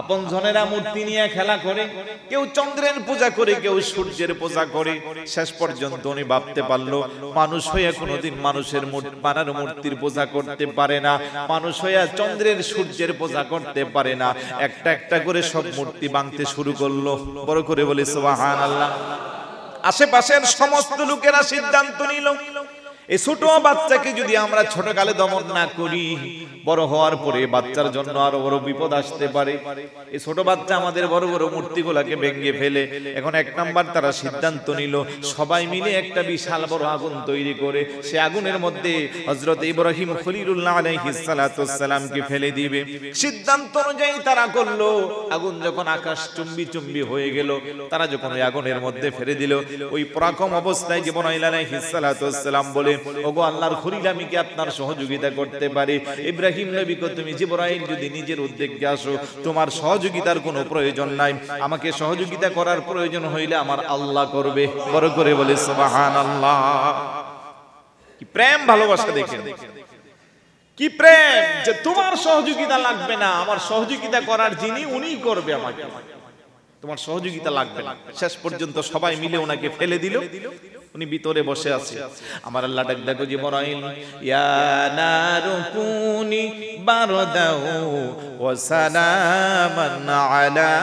আপন জনেরা মূর্তি নিয়ে খেলা করে কেউ চন্দ্রের পূজা করে কেউ সূর্যের পূজা করে শেষ পর্যন্ত উনি ভাবতে পারলো মানুষ হইয়া কোনোদিন মানুষের বানার মূর্তির পূজা করতে পারে না মানুষ হইয়া চন্দ্রের সূর্যের পূজা করতে পারে না একটা একটা করে সব মূর্তি বাঁধতে শুরু করলো বড় করে বলে সোহান আল্লাহ আশেপাশের সমস্ত লোকেরা সিদ্ধান্ত নিল এই ছোট বাচ্চাকে যদি আমরা ছোটকালে দমন না করি বড় হওয়ার পরে বাচ্চার জন্য আরো বড় বিপদ আসতে পারে এই ছোট বাচ্চা আমাদের বড় বড় মূর্তিগুলাকে ভেঙে ফেলে এখন এক নাম্বার তারা সিদ্ধান্ত নিল সবাই মিলে একটা বিশাল বড় আগুন তৈরি করে সে আগুনের মধ্যে হজরত ইব্রাহিম খলিলুল্লাহ আলাইহিসালামকে ফেলে দিবে সিদ্ধান্ত অনুযায়ী তারা করলো আগুন যখন আকাশ চুম্বি চুম্বি হয়ে গেল তারা যখন ওই আগুনের মধ্যে ফেলে দিল ওই পরাক্রম অবস্থায় জীবন আলাইহিসালাম বলে ওগো আল্লাহর খলিল আমি কি আপনার সহযোগিতা করতে পারি ইব্রাহিম নবী কো তুমি যদি নিজের উদ্যোগে আসো তোমার সহযোগিতার কোনো প্রয়োজন নাই আমাকে সহযোগিতা করার প্রয়োজন হইলে আমার আল্লাহ করবে বড় করে বলে কি প্রেম ভালোবাসা কি প্রেম যে তোমার সহযোগিতা লাগবে না আমার সহযোগিতা করার যিনি উনি করবে আমাকে তোমার সহযোগিতা লাগবে শেষ পর্যন্ত সবাই মিলে ওনাকে ফেলে দিল উনি ভিতরে বসে আছে আমার আল্লাহ ডাক দেখো যে বরাইল ইয়ানারুকুনি বারদাও ওয়া সালামান আলা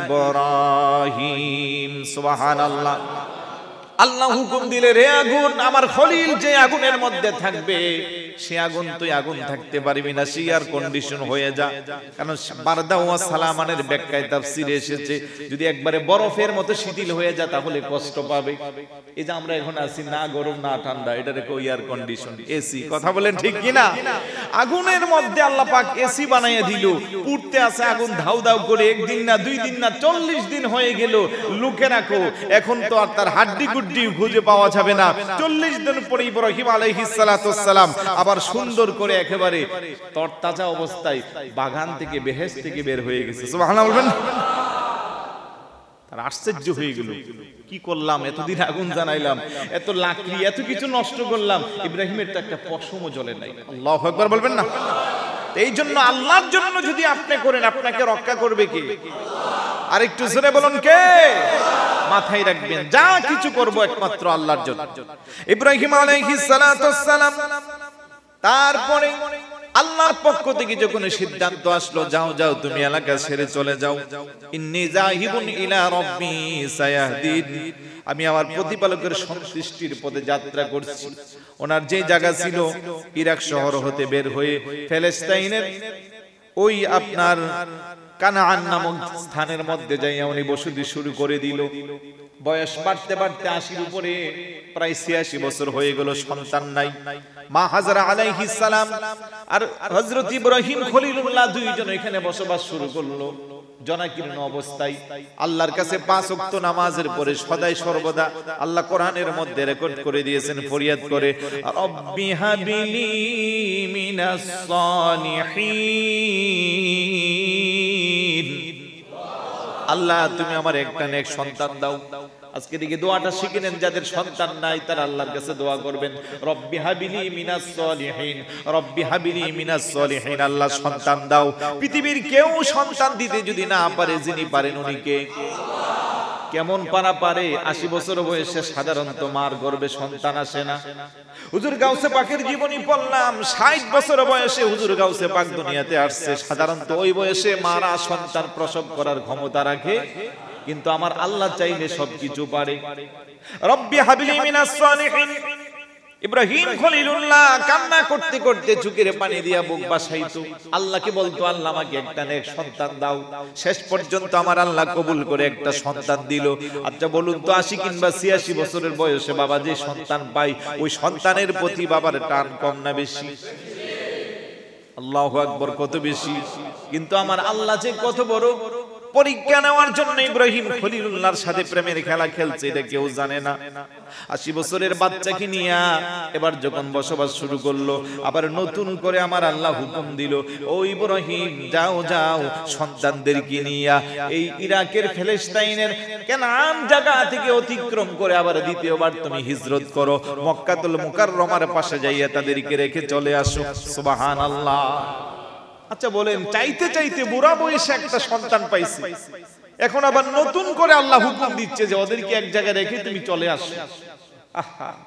ইব্রাহিম সুবহানাল্লাহ আল্লাহ হুকুম দিলে রে আগুন আমার খলিল যে আগুনের মধ্যে থাকবে সে আগুন তুই আগুন থাকতে পারবি না সে আর কন্ডিশন হয়ে যা কারণ বারদা ওয়া সালামানের ব্যাখ্যায় তাফসির এসেছে যদি একবারে বরফের মতো শিথিল হয়ে যা তাহলে কষ্ট পাবে এই যে আমরা এখন আছি না গরম না ঠান্ডা এটা রেখো এয়ার কন্ডিশন এসি কথা বলেন ঠিক কিনা আগুনের মধ্যে আল্লাহ পাক এসি বানাইয়া দিল উঠতে আছে আগুন ধাউ ধাউ করে একদিন না দুই দিন না চল্লিশ দিন হয়ে গেল লুকে রাখো এখন তো আর তার হাড্ডি গুড্ডি খুঁজে পাওয়া যাবে না চল্লিশ দিন পরে ইব্রাহিম আলাইহিস সালাম আবার সুন্দর করে একেবারে তরতাজা অবস্থায় বাগান থেকে বেহেস থেকে বের হয়ে গেছে বলবেন তার আশ্চর্য হয়ে গেল কি করলাম এতদিন আগুন জানাইলাম এত লাকড়ি এত কিছু নষ্ট করলাম ইব্রাহিমের তো একটা পশমও জলে নাই আল্লাহ একবার বলবেন না এই জন্য আল্লাহর জন্য যদি আপনি করেন আপনাকে রক্ষা করবে কি আর একটু জোরে বলুন কে মাথায় রাখবেন যা কিছু করব একমাত্র আল্লাহর জন্য ইব্রাহিম আলাইহিস সালাতু সালাম তারপরে আল্লাহর পক্ষ থেকে যখন সিদ্ধান্ত আসলো যাও যাও তুমি এলাকা ছেড়ে চলে যাও আমি আমার প্রতিপালকের সন্তুষ্টির পথে যাত্রা করছি ওনার যে জায়গা ছিল ইরাক শহর হতে বের হয়ে ফেলেস্তাইনের ওই আপনার কানা নামক স্থানের মধ্যে যাইয়া উনি বসতি শুরু করে দিল বয়স বাড়তে বাড়তে আশির উপরে প্রায় ছিয়াশি বছর হয়ে গেল সন্তান নাই মা হাজরা আলাইহি সালাম আর হজরত ইব্রাহিম খলিলুল্লাহ দুইজন এখানে বসবাস শুরু করলো জনাকীর্ণ অবস্থায় আল্লাহর কাছে পাঁচ অক্ত নামাজের পরে সদাই সর্বদা আল্লাহ কোরআনের মধ্যে রেকর্ড করে দিয়েছেন ফরিয়াদ করে রব্বি হাবিলি মিনাস সালিহিন আল্লাহ তুমি আমার একটা নেক সন্তান দাও আজকে দিকে দোয়াটা শিখে নেন যাদের সন্তান নাই তারা আল্লাহর কাছে দোয়া করবেন রব্বি হাবিলি মিনাস সলিহিন রব্বি হাবিলি মিনাস সলিহিন আল্লাহ সন্তান দাও পৃথিবীর কেউ সন্তান দিতে যদি না পারে যিনি পারেন উনিকে আল্লাহ কেমন পারা পারে আশি বছর বয়সে সাধারণত মার গর্বে সন্তান আসে না হুজুর গাউসে পাকের জীবনী পড়লাম ষাট বছর বয়সে হুজুর গাউসে পাক দুনিয়াতে আসছে সাধারণত ওই বয়সে মারা সন্তান প্রসব করার ক্ষমতা রাখে কিন্তু আমার আল্লাহ চাইলে সবকিছু পারে রব্বি হাবিলি মিনাস সালিহিন ইব্রাহিম খলিলুল্লাহ কান্না করতে করতে চুকের পানি দিয়া বুক বাসাইতো কি বলতো আল্লাহ আমাকে একটা নেক সন্তান দাও শেষ পর্যন্ত আমার আল্লাহ কবুল করে একটা সন্তান দিল আচ্ছা বলুন তো আশি কিংবা ছিয়াশি বছরের বয়সে বাবা যে সন্তান পাই ওই সন্তানের প্রতি বাবার টান কম না বেশি আল্লাহ আকবর কত বেশি কিন্তু আমার আল্লাহ যে কত বড় পরীক্ষা নেওয়ার জন্য ইব্রাহিম খলিলুল্লাহর সাথে প্রেমের খেলা খেলছে এটা কেউ জানে না আশি বছরের বাচ্চাকে নিয়ে এবার যখন বসবাস শুরু করলো আবার নতুন করে আমার আল্লাহ হুকুম দিল ও ইব্রাহিম যাও যাও সন্তানদেরকে নিয়ে এই ইরাকের ফেলেস্তাইনের কেনান জায়গা থেকে অতিক্রম করে আবার দ্বিতীয়বার তুমি হিজরত করো মক্কাতুল মুকাররমার পাশে যাইয়া তাদেরকে রেখে চলে আসো সুবহানাল্লাহ আচ্ছা, আচ্ছা বলেন চাইতে চাইতে বুড়া বয়সে একটা সন্তান পাইছে এখন আবার নতুন করে আল্লাহ হুকুম দিচ্ছে যে ওদেরকে এক জায়গায় রেখে তুমি চলে আসো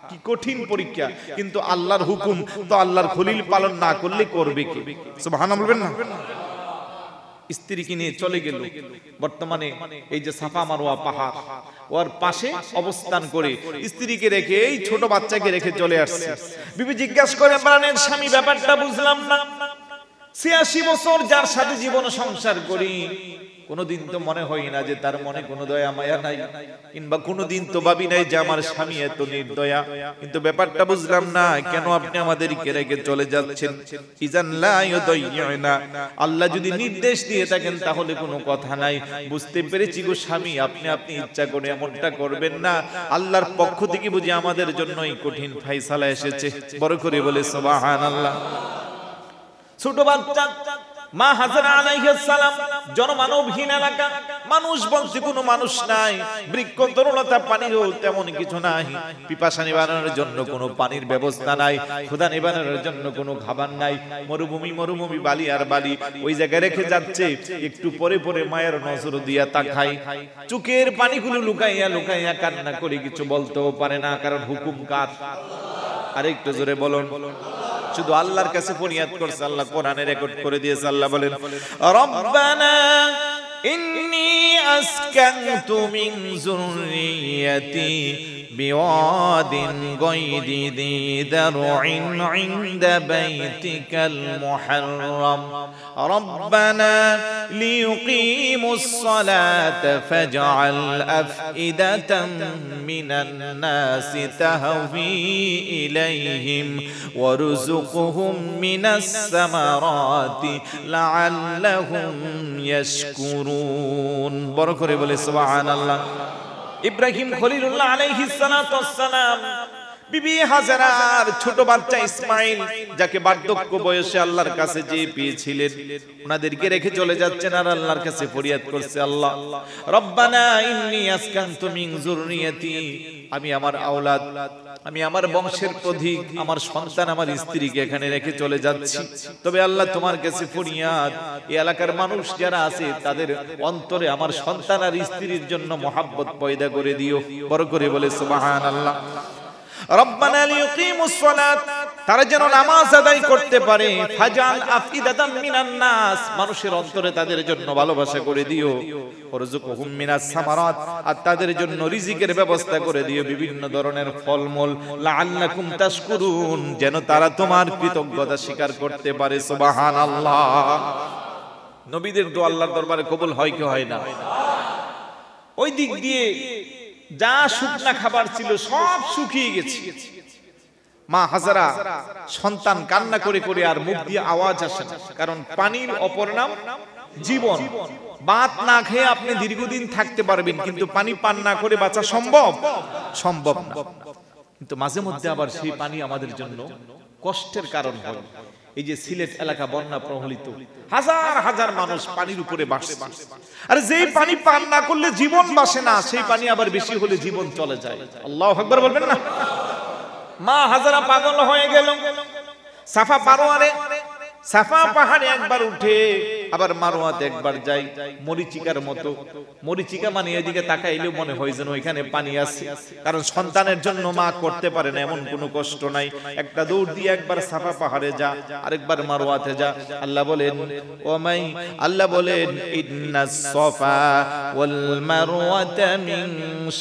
কি কঠিন পরীক্ষা কিন্তু আল্লাহর হুকুম তো আল্লাহর খলিল পালন না করলে করবে কি সুবহানাল্লাহ বলবেন না স্ত্রীকে নিয়ে চলে গেল বর্তমানে এই যে সাফা মারোয়া পাহাড় ওর পাশে অবস্থান করে স্ত্রীকে রেখে এই ছোট বাচ্চাকে রেখে চলে আসছে বিবি জিজ্ঞাসা করে প্রাণের স্বামী ব্যাপারটা বুঝলাম না ছিয়াশি বছর যার সাথে জীবন সংসার করি কোনদিন তো মনে হয় না যে তার মনে কোনো দয়া মায়া নাই কিংবা কোনদিন তো ভাবি নাই যে আমার স্বামী এত নির্দয়া কিন্তু ব্যাপারটা বুঝলাম না কেন আপনি আমাদেরকে রেখে চলে যাচ্ছেন ইজান না আল্লাহ যদি নির্দেশ দিয়ে থাকেন তাহলে কোনো কথা নাই বুঝতে পেরেছি গো স্বামী আপনি আপনি ইচ্ছা করে এমনটা করবেন না আল্লাহর পক্ষ থেকে বুঝি আমাদের জন্যই কঠিন ফাইসালা এসেছে বড় করে বলে সুবহানাল্লাহ আল্লাহ ছোট বাচ্চা মা জনমানবহীন এলাকা মানুষ কোনো মানুষ নাই বৃক্ষ তরুণতা তেমন কিছু নাই পিপাসা নিবারণের জন্য কোনো পানির ব্যবস্থা নাই নিবারণের জন্য কোনো খাবার নাই মরুভূমি মরুভূমি বালি আর বালি ওই জায়গায় রেখে যাচ্ছে একটু পরে পরে মায়ের নজর দিয়া তাকাই চুকের পানিগুলো লুকাইয়া লুকাইয়া কান্না করে কিছু বলতেও পারে না কারণ হুকুম কার আরেকটু জোরে বলুন বলুন শুধু আল্লাহর কাছে ফরিয়াদ করছে আল্লাহ কোরআনে রেকর্ড করে দিয়েছে আল্লাহ বলেন রব্বানা إني أسكنت من ذريتي بواد غير ذي درع عند بيتك المحرم ربنا ليقيموا الصلاة فاجعل أفئدة من الناس تهوي إليهم وارزقهم من الثمرات لعلهم يشكرون بارك الله سبحان الله إبراهيم خليل الله عليه الصلاة والسلام বিবি হাজারার ছোট বাচ্চা ইসমাইল যাকে বার্ধক্য বয়সে আল্লাহর কাছে যে পেয়েছিলেন ওনাদেরকে রেখে চলে যাচ্ছেন আর আল্লাহর কাছে ফরিয়াদ করছে আল্লাহ রব্বানা ইন্নি আসকান্তু আমি আমার আওলাদ আমি আমার বংশের প্রধিক আমার সন্তান আমার স্ত্রীকে এখানে রেখে চলে যাচ্ছি তবে আল্লাহ তোমার কাছে ফরিয়াদ এই এলাকার মানুষ যারা আছে তাদের অন্তরে আমার সন্তান আর স্ত্রীর জন্য মহাব্বত পয়দা করে দিও বড় করে বলে সুবহানাল্লাহ আল্লাহ তারা যেন নামাজ আদায় করতে পারে ফাজাল আফিদাতাম মিনান নাস মানুষের অন্তরে তাদের জন্য ভালোবাসা করে দিও ওরজুকুহুম মিনাস সামারাত আর তাদের জন্য রিজিকের ব্যবস্থা করে দিও বিভিন্ন ধরনের ফলমূল লাআল্লাকুম তাশকুরুন যেন তারা তোমার কৃতজ্ঞতা স্বীকার করতে পারে সুবহানাল্লাহ নবীদের দোয়া আল্লাহর দরবারে কবুল হয় কি হয় না ওই দিক দিয়ে যা শুকনা খাবার ছিল সব শুকিয়ে গেছে মা হাজারা সন্তান কান্না করে করে আর মুখ দিয়ে আওয়াজ আসে না কারণ পানির অপর নাম জীবন বাত না খেয়ে আপনি দীর্ঘদিন থাকতে পারবেন কিন্তু পানি পান না করে বাঁচা সম্ভব সম্ভব না কিন্তু মাঝে মধ্যে আবার সেই পানি আমাদের জন্য কষ্টের কারণ হয় এই যে সিলেট এলাকা বন্যা প্রবলিত হাজার হাজার মানুষ পানির উপরে বাসে আর যেই পানি পান না করলে জীবন বাসে না সেই পানি আবার বেশি হলে জীবন চলে যায় আল্লাহ আকবর বলবেন না মা হাজারা পাগল হয়ে গেল সাফা পারো আরে সাফা পাহাড়ে একবার উঠে আবার মারোয়াতে একবার যাই মরিচিকার মতো মরিচিকা মানে এদিকে তাকাইলে মনে হয় যেন ওইখানে পানি আছে কারণ সন্তানের জন্য মা করতে পারে না এমন কোনো কষ্ট নাই একটা দৌড় দিয়ে একবার সাফা পাহাড়ে যা আরেকবার মারোয়াতে যা আল্লাহ বলেন ও মাই আল্লাহ বলেন ইন্না সফা ওয়াল মারওয়াতা মিন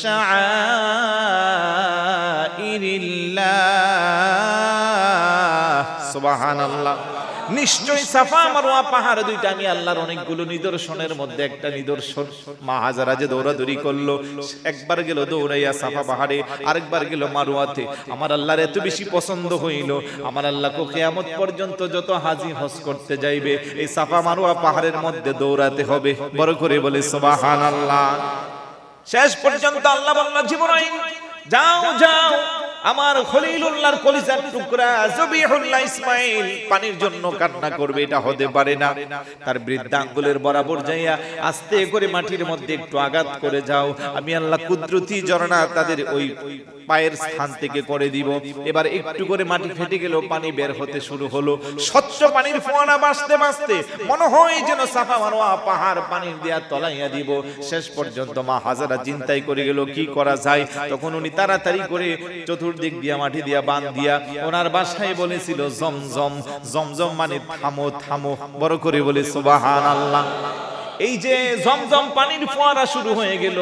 শাআইরিল্লাহ সুবহানাল্লাহ নিশ্চয়ই সাফা মারোয়া পাহাড় দুইটা আমি আল্লাহর অনেকগুলো নিদর্শনের মধ্যে একটা নিদর্শন মা হাজারা যে দৌড়াদৌড়ি করলো একবার গেল দৌড়াইয়া সাফা পাহাড়ে আরেকবার গেল মারোয়াতে আমার আল্লাহর এত বেশি পছন্দ হইল আমার আল্লাহ কেয়ামত পর্যন্ত যত হাজি হস করতে যাইবে এই সাফা মারোয়া পাহাড়ের মধ্যে দৌড়াতে হবে বড় করে বলে সোবাহান আল্লাহ শেষ পর্যন্ত আল্লাহ বলল জীবন যাও যাও আমার খলিলুল্লাহর কলিজার টুকরা জবিহুল্লাহ ইসমাইল পানির জন্য কান্না করবে এটা হতে পারে না তার বৃদ্ধ আঙ্গুলের বরাবর যাইয়া আস্তে করে মাটির মধ্যে একটু আঘাত করে যাও আমি আল্লাহ কুদরতি জরনা তাদের ওই পায়ের স্থান থেকে করে দিব এবার একটু করে মাটি ফেটে গেল পানি বের হতে শুরু হলো স্বচ্ছ পানির ফোয়ারা বাঁচতে বাঁচতে মনে হয় যেন সাফা মারোয়া পাহাড় পানির দেয়া তলাইয়া দিব শেষ পর্যন্ত মা হাজারা চিন্তাই করে গেল কি করা যায় তখন উনি তাড়াতাড়ি করে চতুর্থ চতুর্দিক দিয়া মাটি দিয়া বান দিয়া ওনার বাসায় বলেছিল জমজম জমজম মানে থামো থামো বড় করে বলে সুবাহান আল্লাহ এই যে জমজম পানির ফোয়ারা শুরু হয়ে গেল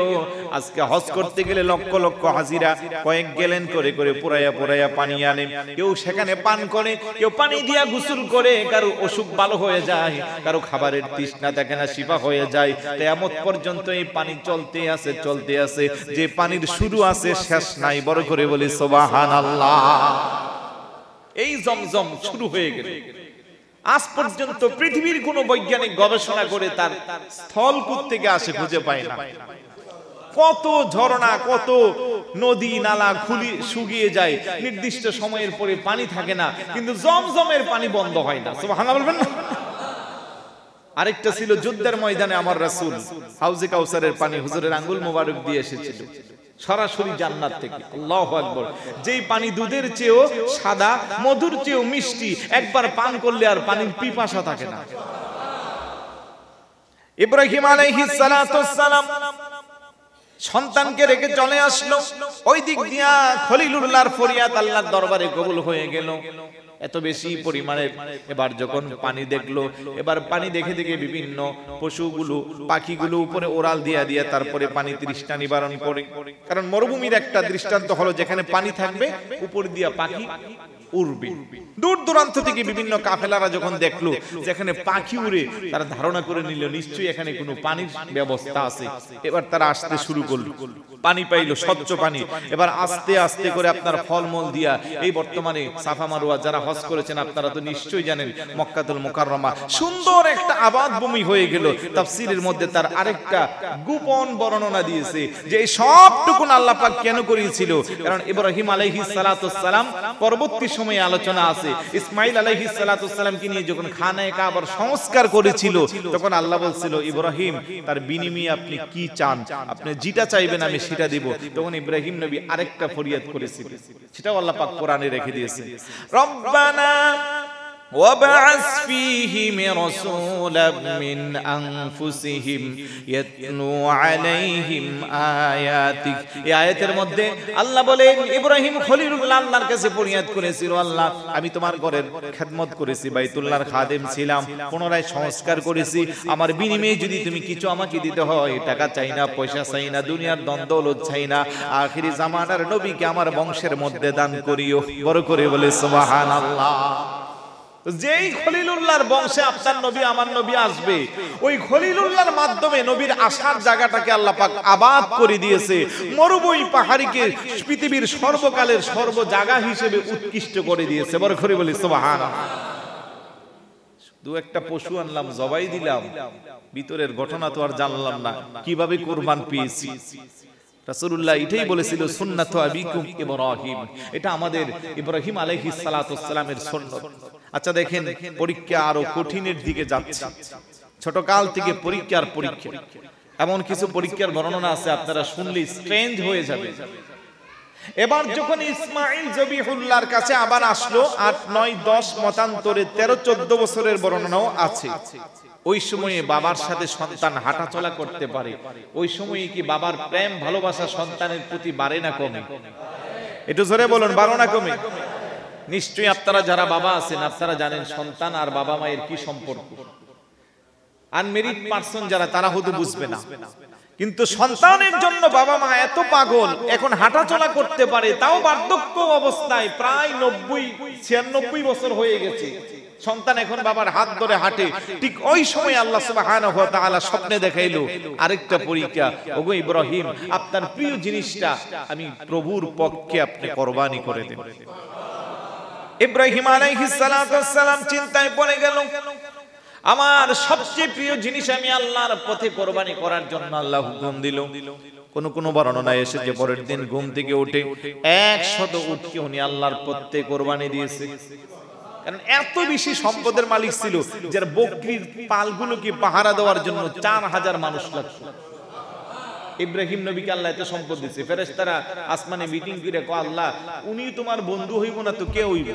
আজকে হজ করতে গেলে লক্ষ লক্ষ হাজিরা কয়েক গেলেন করে করে পুরাইয়া পুরাইয়া পানি আনে কেউ সেখানে পান করে কেউ পানি দিয়া গুসুল করে কারো অসুখ ভালো হয়ে যায় কারো খাবারের তৃষ্ণা দেখে না শিফা হয়ে যায় তেমত পর্যন্ত এই পানি চলতে আছে চলতে আছে যে পানির শুরু আছে শেষ নাই বড় করে বলি সোবাহান আল্লাহ এই জমজম শুরু হয়ে গেল আজ পর্যন্ত পৃথিবীর কোন বৈজ্ঞানিক গবেষণা করে তার স্থলকূপ থেকে আসে খুঁজে পায় না কত ঝর্ণা কত নদী নালা খুলি শুকিয়ে যায় নির্দিষ্ট সময়ের পরে পানি থাকে না কিন্তু জমজমের পানি বন্ধ হয় না হাঙ্গা বলবেন না আরেকটা ছিল যুদ্ধের ময়দানে আমার রাসুল হাউজে কাউসারের পানি হুজুরের আঙ্গুল মোবারক দিয়ে এসেছিল সরাসরি জান্নাত থেকে আল্লাহ আকবর যেই পানি দুধের চেয়েও সাদা মধুর চেয়েও মিষ্টি একবার পান করলে আর পানির পিপাসা থাকে না ইব্রাহিম আলাইহিস সালাম সন্তানকে রেখে চলে আসলো ওই দিক দিয়া খলিলুল্লাহর ফরিয়াদ আল্লাহর দরবারে কবুল হয়ে গেল এত বেশি পরিমাণে এবার যখন পানি দেখলো এবার পানি দেখে দেখে বিভিন্ন পশুগুলো পাখিগুলো উপরে ওরাল দিয়া দিয়ে তারপরে পানি তৃষ্ণা নিবারণ করে কারণ মরুভূমির একটা দৃষ্টান্ত হলো যেখানে পানি থাকবে উপর দিয়া পাখি দূর দূরান্ত থেকে বিভিন্ন কাফেলারা যখন দেখলো যেখানে পাখি উড়ে তারা ধারণা করে নিল নিশ্চয়ই এখানে কোনো পানির ব্যবস্থা আছে এবার তারা আসতে শুরু করলো পানি পাইলো স্বচ্ছ পানি এবার আস্তে আস্তে করে আপনার ফলমূল দিয়া এই বর্তমানে সাফা যারা হজ করেছেন আপনারা তো নিশ্চয়ই জানেন মক্কাতুল মোকাররমা সুন্দর একটা আবাদ ভূমি হয়ে গেল তাফসিরের মধ্যে তার আরেকটা গোপন বর্ণনা দিয়েছে যে এই সবটুকুন আল্লাহ কেন করিয়েছিল কারণ ইব্রাহিম হিমালয় সালাতু সালাম পরবর্তী সময় আলোচনা আছে ইসমাইল আলহ সালাতামকে নিয়ে যখন খানায় কাবার সংস্কার করেছিল তখন আল্লাহ বলছিল ইব্রাহিম তার বিনিময়ে আপনি কি চান আপনি যেটা চাইবেন আমি সেটা দিব তখন ইব্রাহিম নবী আরেকটা ফরিয়াদ করেছিল সেটাও আল্লাহ পাক কোরআনে রেখে দিয়েছে রব্বানা وَبَعَثْ فيهم رَسُولًا من أنفسهم يتلو عَلَيْهِمْ آياتك এই আয়াতের মধ্যে আল্লাহ বলেন ইব্রাহিম খলিলুল্লাহ আল্লাহর কাছে ফরিয়াদ করেছিল আল্লাহ আমি তোমার ঘরের খেদমত করেছি বাইতুল্লাহর খাদেম ছিলাম পুনরায় সংস্কার করেছি আমার বিনিময়ে যদি তুমি কিছু আমাকে দিতে হয় টাকা চাই না পয়সা চাই না দুনিয়ার দ্বন্দ্বলত চাই না আখিরি জামানার নবীকে আমার বংশের মধ্যে দান করিও বড় করে বলে সুবহানাল্লাহ যেই খলিলুল্লাহর বংশে আপনার নবী আমার নবী আসবে ওই খলিলুল্লাহর মাধ্যমে নবীর আসার জায়গাটাকে আল্লাহ পাক আবাদ করে দিয়েছে মরুভূমি পাহাড়িকে পৃথিবীর সর্বকালের সর্ব জায়গা হিসেবে উৎকৃষ্ট করে দিয়েছে বড় করে বলি সুবহানাল্লাহ দু একটা পশু আনলাম জবাই দিলাম ভিতরের ঘটনা তো আর জানলাম না কিভাবে কোরবান পেয়েছি রাসূলুল্লাহ এটাই বলেছিল সুন্নাতু আবিকুম ইব্রাহিম এটা আমাদের ইব্রাহিম আলাইহিস সালাতু সালামের সুন্নাত আচ্ছা দেখেন পরীক্ষা আরো কঠিনের দিকে যাচ্ছে ছোট কাল থেকে পরীক্ষার পরীক্ষা এমন কিছু পরীক্ষার বর্ণনা আছে আপনারা শুনলে স্ট্রেঞ্জ হয়ে যাবে এবার যখন ইসমাইল জবিহুল্লার কাছে আবার আসলো আট নয় দশ মতান্তরে তেরো চোদ্দ বছরের বর্ণনাও আছে ওই সময়ে বাবার সাথে সন্তান হাঁটাচলা করতে পারে ওই সময়ে কি বাবার প্রেম ভালোবাসা সন্তানের প্রতি বাড়ে না কমে একটু ধরে বলুন বাড়ো না কমে নিশ্চয়ই আপনারা যারা বাবা আছেন আপনারা জানেন সন্তান আর বাবা মায়ের কি সম্পর্ক আনমেরিড পার্সন যারা তারা হয়তো বুঝবে না কিন্তু সন্তানের জন্য বাবা মা এত পাগল এখন হাঁটাচলা করতে পারে তাও বার্ধক্য অবস্থায় প্রায় নব্বই ছিয়ানব্বই বছর হয়ে গেছে সন্তান এখন বাবার হাত ধরে হাঁটে ঠিক ওই সময় আল্লাহ সুবহানাহু ওয়া তাআলা স্বপ্নে দেখাইলো আরেকটা পরীক্ষা ওগো ইব্রাহিম আপনার প্রিয় জিনিসটা আমি প্রভুর পক্ষে আপনি কুরবানি করে দেন ইব্রাহিম আলাইহিস সালাতু সালাম চিন্তায় পড়ে গেল আমার সবচেয়ে প্রিয় জিনিস আমি আল্লাহর পথে কোরবানি করার জন্য আল্লাহ হুকুম দিল কোন কোন বর্ণনা এসে যে পরের দিন ঘুম থেকে উঠে একশত উঠকে উনি আল্লাহর পথে কোরবানি দিয়েছে কারণ এত বেশি সম্পদের মালিক ছিল যার বকরির পালগুলোকে পাহারা দেওয়ার জন্য চার হাজার মানুষ লাগত ইব্রাহিম নবীকে আল্লাহ এত সম্পদ দিচ্ছে ফেরেস তারা আসমানে মিটিং করে কো আল্লাহ উনি তোমার বন্ধু হইব না তো কে হইব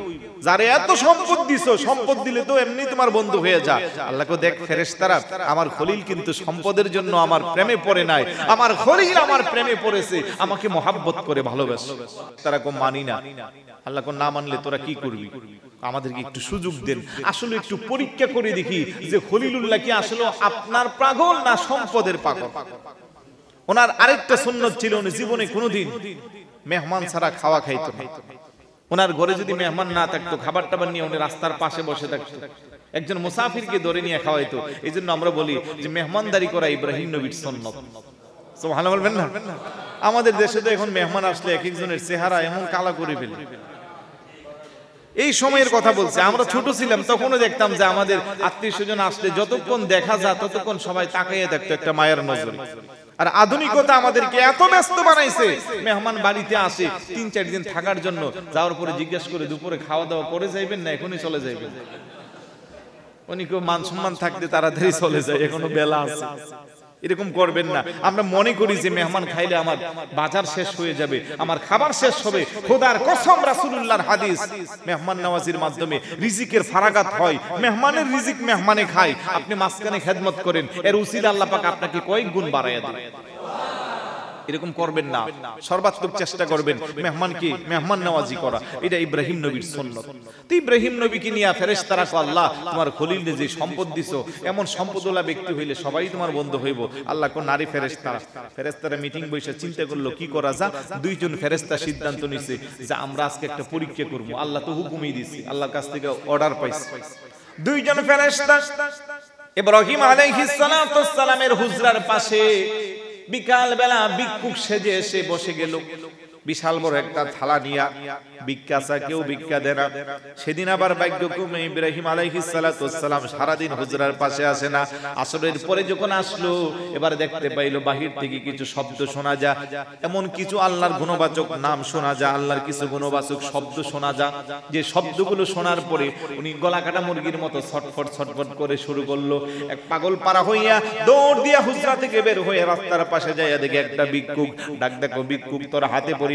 যারে এত সম্পদ দিছো সম্পদ দিলে তো এমনি তোমার বন্ধু হয়ে যা আল্লাহ কো দেখ ফেরেস তারা আমার খলিল কিন্তু সম্পদের জন্য আমার প্রেমে পড়ে নাই আমার খলিল আমার প্রেমে পড়েছে আমাকে মহাব্বত করে ভালোবাসে তারা কো মানি না আল্লাহ কো না মানলে তোরা কি করবি আমাদেরকে একটু সুযোগ দেন আসলে একটু পরীক্ষা করে দেখি যে খলিলুল্লাহ কি আসলে আপনার পাগল না সম্পদের পাগল ওনার আরেকটা সুন্নত ছিল উনি জীবনে কোনোদিন মেহমান ছাড়া খাওয়া খাইতো না ওনার ঘরে যদি মেহমান না থাকতো খাবার টাবার নিয়ে উনি রাস্তার পাশে বসে থাকতো একজন মুসাফিরকে ধরে নিয়ে খাওয়াইতো এই জন্য আমরা বলি যে মেহমানদারি করা ইব্রাহিম নবীর সন্ন্যত বলবেন না আমাদের দেশে তো এখন মেহমান আসলে এক একজনের চেহারা এমন কালা করে ফেলে এই সময়ের কথা বলছে আমরা ছোট ছিলাম তখনও দেখতাম যে আমাদের আত্মীয় স্বজন আসলে যতক্ষণ দেখা যায় ততক্ষণ সবাই তাকাইয়ে দেখতো একটা মায়ের নজর আর আধুনিকতা আমাদেরকে এত ব্যস্ত বানাইছে মেহমান বাড়িতে আসে তিন চার দিন থাকার জন্য যাওয়ার পরে জিজ্ঞেস করে দুপুরে খাওয়া দাওয়া করে যাইবেন না এখনই চলে যাইবেন উনি কেউ মান সম্মান থাকতে তারা ধরে চলে যায় এখনো বেলা আছে এরকম করবেন না আমরা মনে করি যে মেহমান খাইলে আমার বাজার শেষ হয়ে যাবে আমার খাবার শেষ হবে খোদার কসম রাসুল্লাহর হাদিস মেহমান নামাজির মাধ্যমে রিজিকের ফারাগাত হয় মেহমানের রিজিক মেহমানে খায় আপনি মাঝখানে খেদমত করেন এর উচিত আল্লাহ আপনাকে কয়েক গুণ বাড়াইয়া দেয় এরকম করবেন না সর্বাত্মক চেষ্টা করবেন মেহমানকে মেহমান নওয়াজি করা এটা ইব্রাহিম নবীর সন্ন্যত তো ইব্রাহিম নবীকে নিয়ে ফেরেস তারা আল্লাহ তোমার খলিল যে সম্পদ দিস এমন সম্পদওয়ালা ব্যক্তি হইলে সবাই তোমার বন্ধু হইব আল্লাহ কোন নারী ফেরেস তারা ফেরেস তারা মিটিং বসে চিন্তা করলো কি করা যা দুইজন ফেরেস্তা সিদ্ধান্ত নিছে যে আমরা আজকে একটা পরীক্ষা করব আল্লাহ তো হুকুমই দিছি আল্লাহর কাছ থেকে অর্ডার পাইছি দুইজন ফেরেস্তা ইব্রাহিম আলাইহিস সালামের হুজরার পাশে বিকালবেলা ভিক্ষুক সেজে এসে বসে গেল বিশাল বড় একটা থালা নিয়া ভিক্ষা কেউ ভিক্ষা দেয় না সেদিন আবার ভাগ্যক্রমে ইব্রাহিম আলাইহিসালাম সারাদিন হুজরার পাশে আসে না আসরের পরে যখন আসলো এবার দেখতে পাইলো বাহির থেকে কিছু শব্দ শোনা যা এমন কিছু আল্লাহর গুণবাচক নাম শোনা যা আল্লাহর কিছু গুণবাচক শব্দ শোনা যা যে শব্দগুলো শোনার পরে উনি গলা কাটা মুরগির মতো ছটফট ছটফট করে শুরু করলো এক পাগল পাড়া হইয়া দৌড় দিয়া হুজরা থেকে বের হয়ে রাস্তার পাশে যাইয়া দেখে একটা ভিক্ষুক ডাক দেখো ভিক্ষুক তোর হাতে পড়ি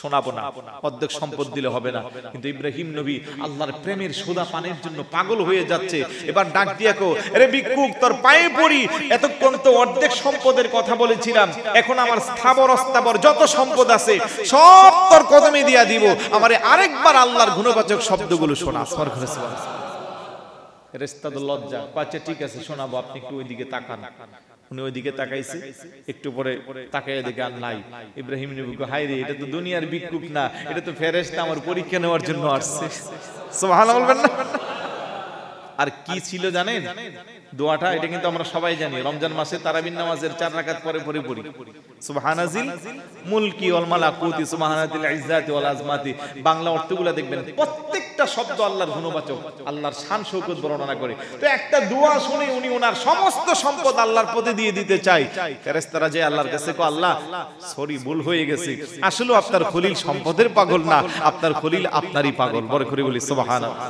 শোনাবো না অর্ধেক সম্পদ দিলে হবে না কিন্তু ইব্রাহিম নবী আল্লাহর প্রেমের সোদা পানের জন্য পাগল হয়ে যাচ্ছে এবার ডাক দিয়াকো আরে বিকুক তোর পায়ে পড়ি এতক্ষণ তো অর্ধেক সম্পদের কথা বলেছিলাম এখন আমার স্থাবর অস্থাবর যত সম্পদ আছে সব তোর কদমে দিয়া দিব আমারে আরেকবার আল্লাহর গুণবাচক শব্দগুলো শোনা স্বর্গ রেস্তাদ লজ্জা পাচ্ছে ঠিক আছে শোনাবো আপনি একটু ওইদিকে তাকান উনি ওইদিকে তাকাইছে একটু পরে তাকাইয়া দেখে আর নাই ইব্রাহিম নবীকে হাই রে এটা তো দুনিয়ার বিক্ষুপ না এটা তো ফেরেস্তা আমার পরীক্ষা নেওয়ার জন্য আসছে সব বলবেন না আর কি ছিল জানেন দোয়াটা এটা কিন্তু আমরা সবাই জানি রমজান মাসে তারাবিন নামাজের চার রাকাত পরে পরে পড়ি সুবহানাজিল মুলকি ওয়াল মালাকুতি সুবহানাতিল ইজ্জাতি ওয়াল আজমাতি বাংলা অর্থগুলো দেখবেন প্রত্যেকটা শব্দ আল্লাহর গুণবাচক আল্লাহর শান শৌকত বর্ণনা করে তো একটা দোয়া শুনে উনি ওনার সমস্ত সম্পদ আল্লাহর পথে দিয়ে দিতে চাই ফেরেশতারা যে আল্লাহর কাছে কো আল্লাহ সরি ভুল হয়ে গেছে আসলে আপনার খলিল সম্পদের পাগল না আপনার খলিল আপনারই পাগল বড় করে বলি সুবহানাল্লাহ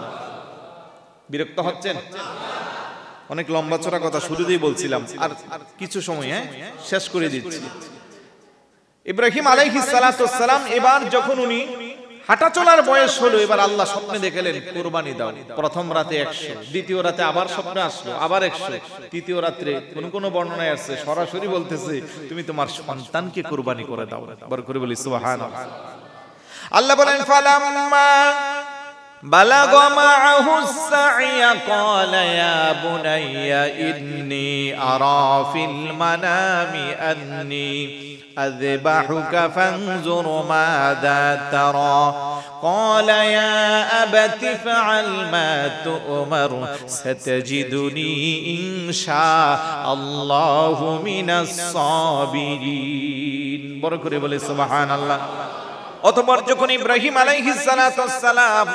বিরক্ত হচ্ছেন অনেক লম্বা চড়া কথা দিয়ে বলছিলাম আর কিছু সময় হ্যাঁ? শেষ করে দিচ্ছি ইব্রাহিম আলাইহিস সালাম এবার যখন উনি হাঁটা চলার বয়স হলো এবার আল্লাহ স্বপ্নে দেখালেন কোরবানি দাও প্রথম রাতে একশো দ্বিতীয় রাতে আবার স্বপ্নে আসলো আবার একশো তৃতীয় রাত্রে কোন কোন বর্ণনায় আসছে সরাসরি বলতেছে তুমি তোমার সন্তানকে কোরবানি করে দাও বর করে বলি সুবহানাল্লাহ আল্লাহ বলেন ফালাম্মা بلغ معه السعي قال يا بني إني أرى في المنام أني أذبحك فانظر ماذا ترى قال يا أبت فعل ما تؤمر ستجدني إن شاء الله من الصابرين بركة بلي سبحان الله অতপর যখন ইব্রাহিম আলাইহিস সালাম